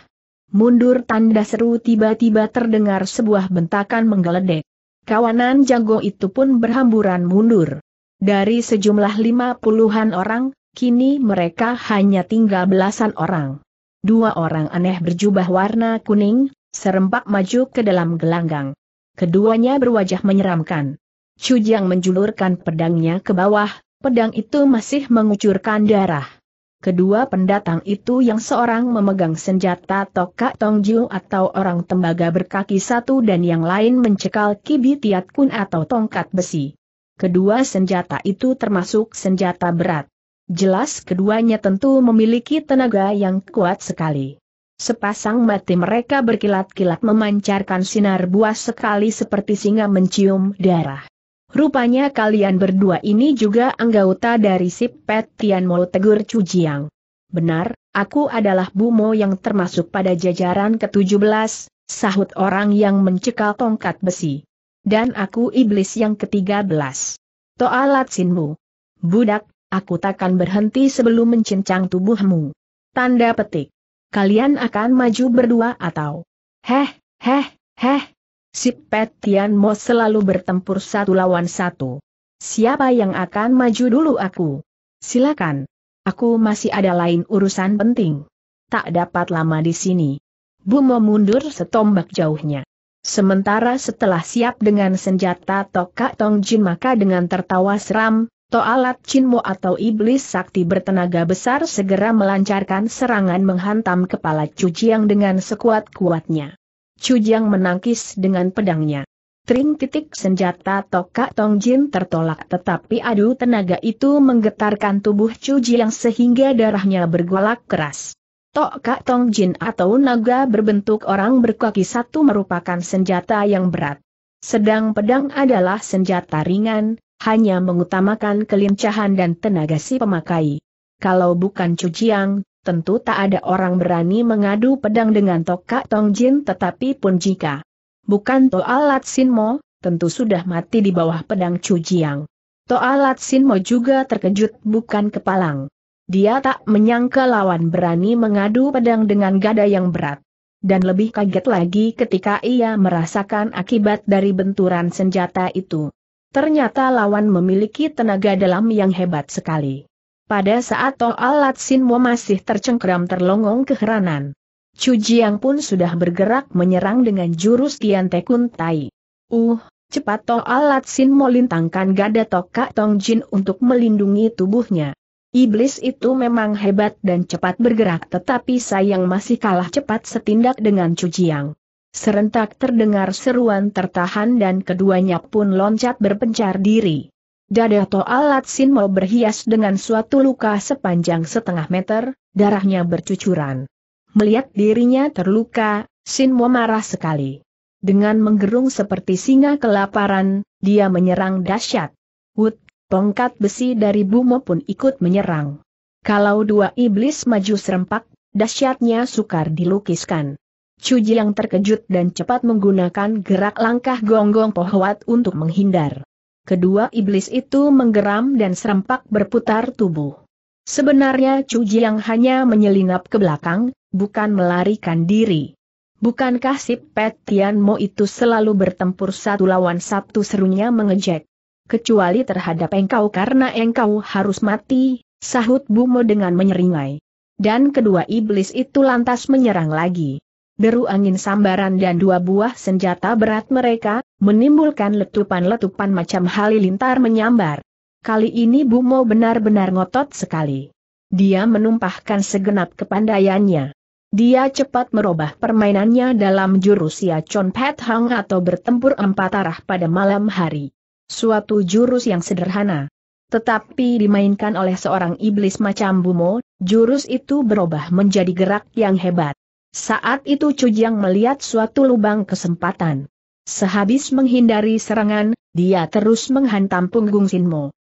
Mundur tanda seru tiba-tiba terdengar sebuah bentakan menggeledek. Kawanan jago itu pun berhamburan mundur. Dari sejumlah lima puluhan orang, kini mereka hanya tinggal belasan orang. Dua orang aneh berjubah warna kuning, serempak maju ke dalam gelanggang. Keduanya berwajah menyeramkan. Jiang menjulurkan pedangnya ke bawah, pedang itu masih mengucurkan darah. Kedua pendatang itu yang seorang memegang senjata tokak tongju atau orang tembaga berkaki satu dan yang lain mencekal kibi tiat kun atau tongkat besi. Kedua senjata itu termasuk senjata berat. Jelas keduanya tentu memiliki tenaga yang kuat sekali. Sepasang mati mereka berkilat-kilat memancarkan sinar buas sekali seperti singa mencium darah. Rupanya kalian berdua ini juga anggota dari Tian Mo Tegur Cujiang. Benar, aku adalah Bumo yang termasuk pada jajaran ke-17, sahut orang yang mencekal tongkat besi. Dan aku iblis yang ke-13. Toalat sinmu. Budak, aku takkan berhenti sebelum mencincang tubuhmu. Tanda petik kalian akan maju berdua atau... Heh, heh, heh. Si Pet Tian Mo selalu bertempur satu lawan satu. Siapa yang akan maju dulu aku? Silakan. Aku masih ada lain urusan penting. Tak dapat lama di sini. Bu Mo mundur setombak jauhnya. Sementara setelah siap dengan senjata Tokak Jin maka dengan tertawa seram, Toalat Chinmo atau Iblis Sakti bertenaga besar segera melancarkan serangan menghantam kepala Jiang dengan sekuat-kuatnya. Jiang menangkis dengan pedangnya. Tring titik senjata Toka Tongjin tertolak tetapi adu tenaga itu menggetarkan tubuh Jiang sehingga darahnya bergolak keras. Toka Tongjin atau naga berbentuk orang berkaki satu merupakan senjata yang berat. Sedang pedang adalah senjata ringan, hanya mengutamakan kelincahan dan tenaga si pemakai. Kalau bukan Jiang, tentu tak ada orang berani mengadu pedang dengan Toka Tong Jin. tetapi pun jika bukan Toalat Sinmo, tentu sudah mati di bawah pedang Cujiang. Toalat Sinmo juga terkejut bukan kepalang. Dia tak menyangka lawan berani mengadu pedang dengan gada yang berat dan lebih kaget lagi ketika ia merasakan akibat dari benturan senjata itu. Ternyata lawan memiliki tenaga dalam yang hebat sekali. Pada saat Sin Sinmo masih tercengkeram terlongong keheranan. Chu Jiang pun sudah bergerak menyerang dengan jurus Tian Tekun Tai. Uh, cepat alat Sinmo lintangkan gada Toka Tong Jin untuk melindungi tubuhnya. Iblis itu memang hebat dan cepat bergerak tetapi sayang masih kalah cepat setindak dengan Chu Jiang. Serentak terdengar seruan tertahan dan keduanya pun loncat berpencar diri. Dada Sin Sinmo berhias dengan suatu luka sepanjang setengah meter, darahnya bercucuran. Melihat dirinya terluka, Sinmo marah sekali. Dengan menggerung seperti singa kelaparan, dia menyerang dahsyat. Wut, tongkat besi dari Bumo pun ikut menyerang. Kalau dua iblis maju serempak, dahsyatnya sukar dilukiskan. Cuji yang terkejut dan cepat menggunakan gerak langkah gonggong pohwat untuk menghindar. Kedua iblis itu menggeram dan serempak berputar tubuh. Sebenarnya Cuji yang hanya menyelinap ke belakang, bukan melarikan diri. Bukankah si Pet Tian Mo itu selalu bertempur satu lawan satu serunya mengejek? Kecuali terhadap engkau karena engkau harus mati, sahut Bumo dengan menyeringai. Dan kedua iblis itu lantas menyerang lagi deru angin sambaran dan dua buah senjata berat mereka, menimbulkan letupan-letupan macam halilintar menyambar. Kali ini Bumo benar-benar ngotot sekali. Dia menumpahkan segenap kepandaiannya. Dia cepat merubah permainannya dalam jurus ya Chon Pet Hang atau bertempur empat arah pada malam hari. Suatu jurus yang sederhana. Tetapi dimainkan oleh seorang iblis macam Bumo, jurus itu berubah menjadi gerak yang hebat. Saat itu Cujang melihat suatu lubang kesempatan. Sehabis menghindari serangan, dia terus menghantam punggung Sinmo.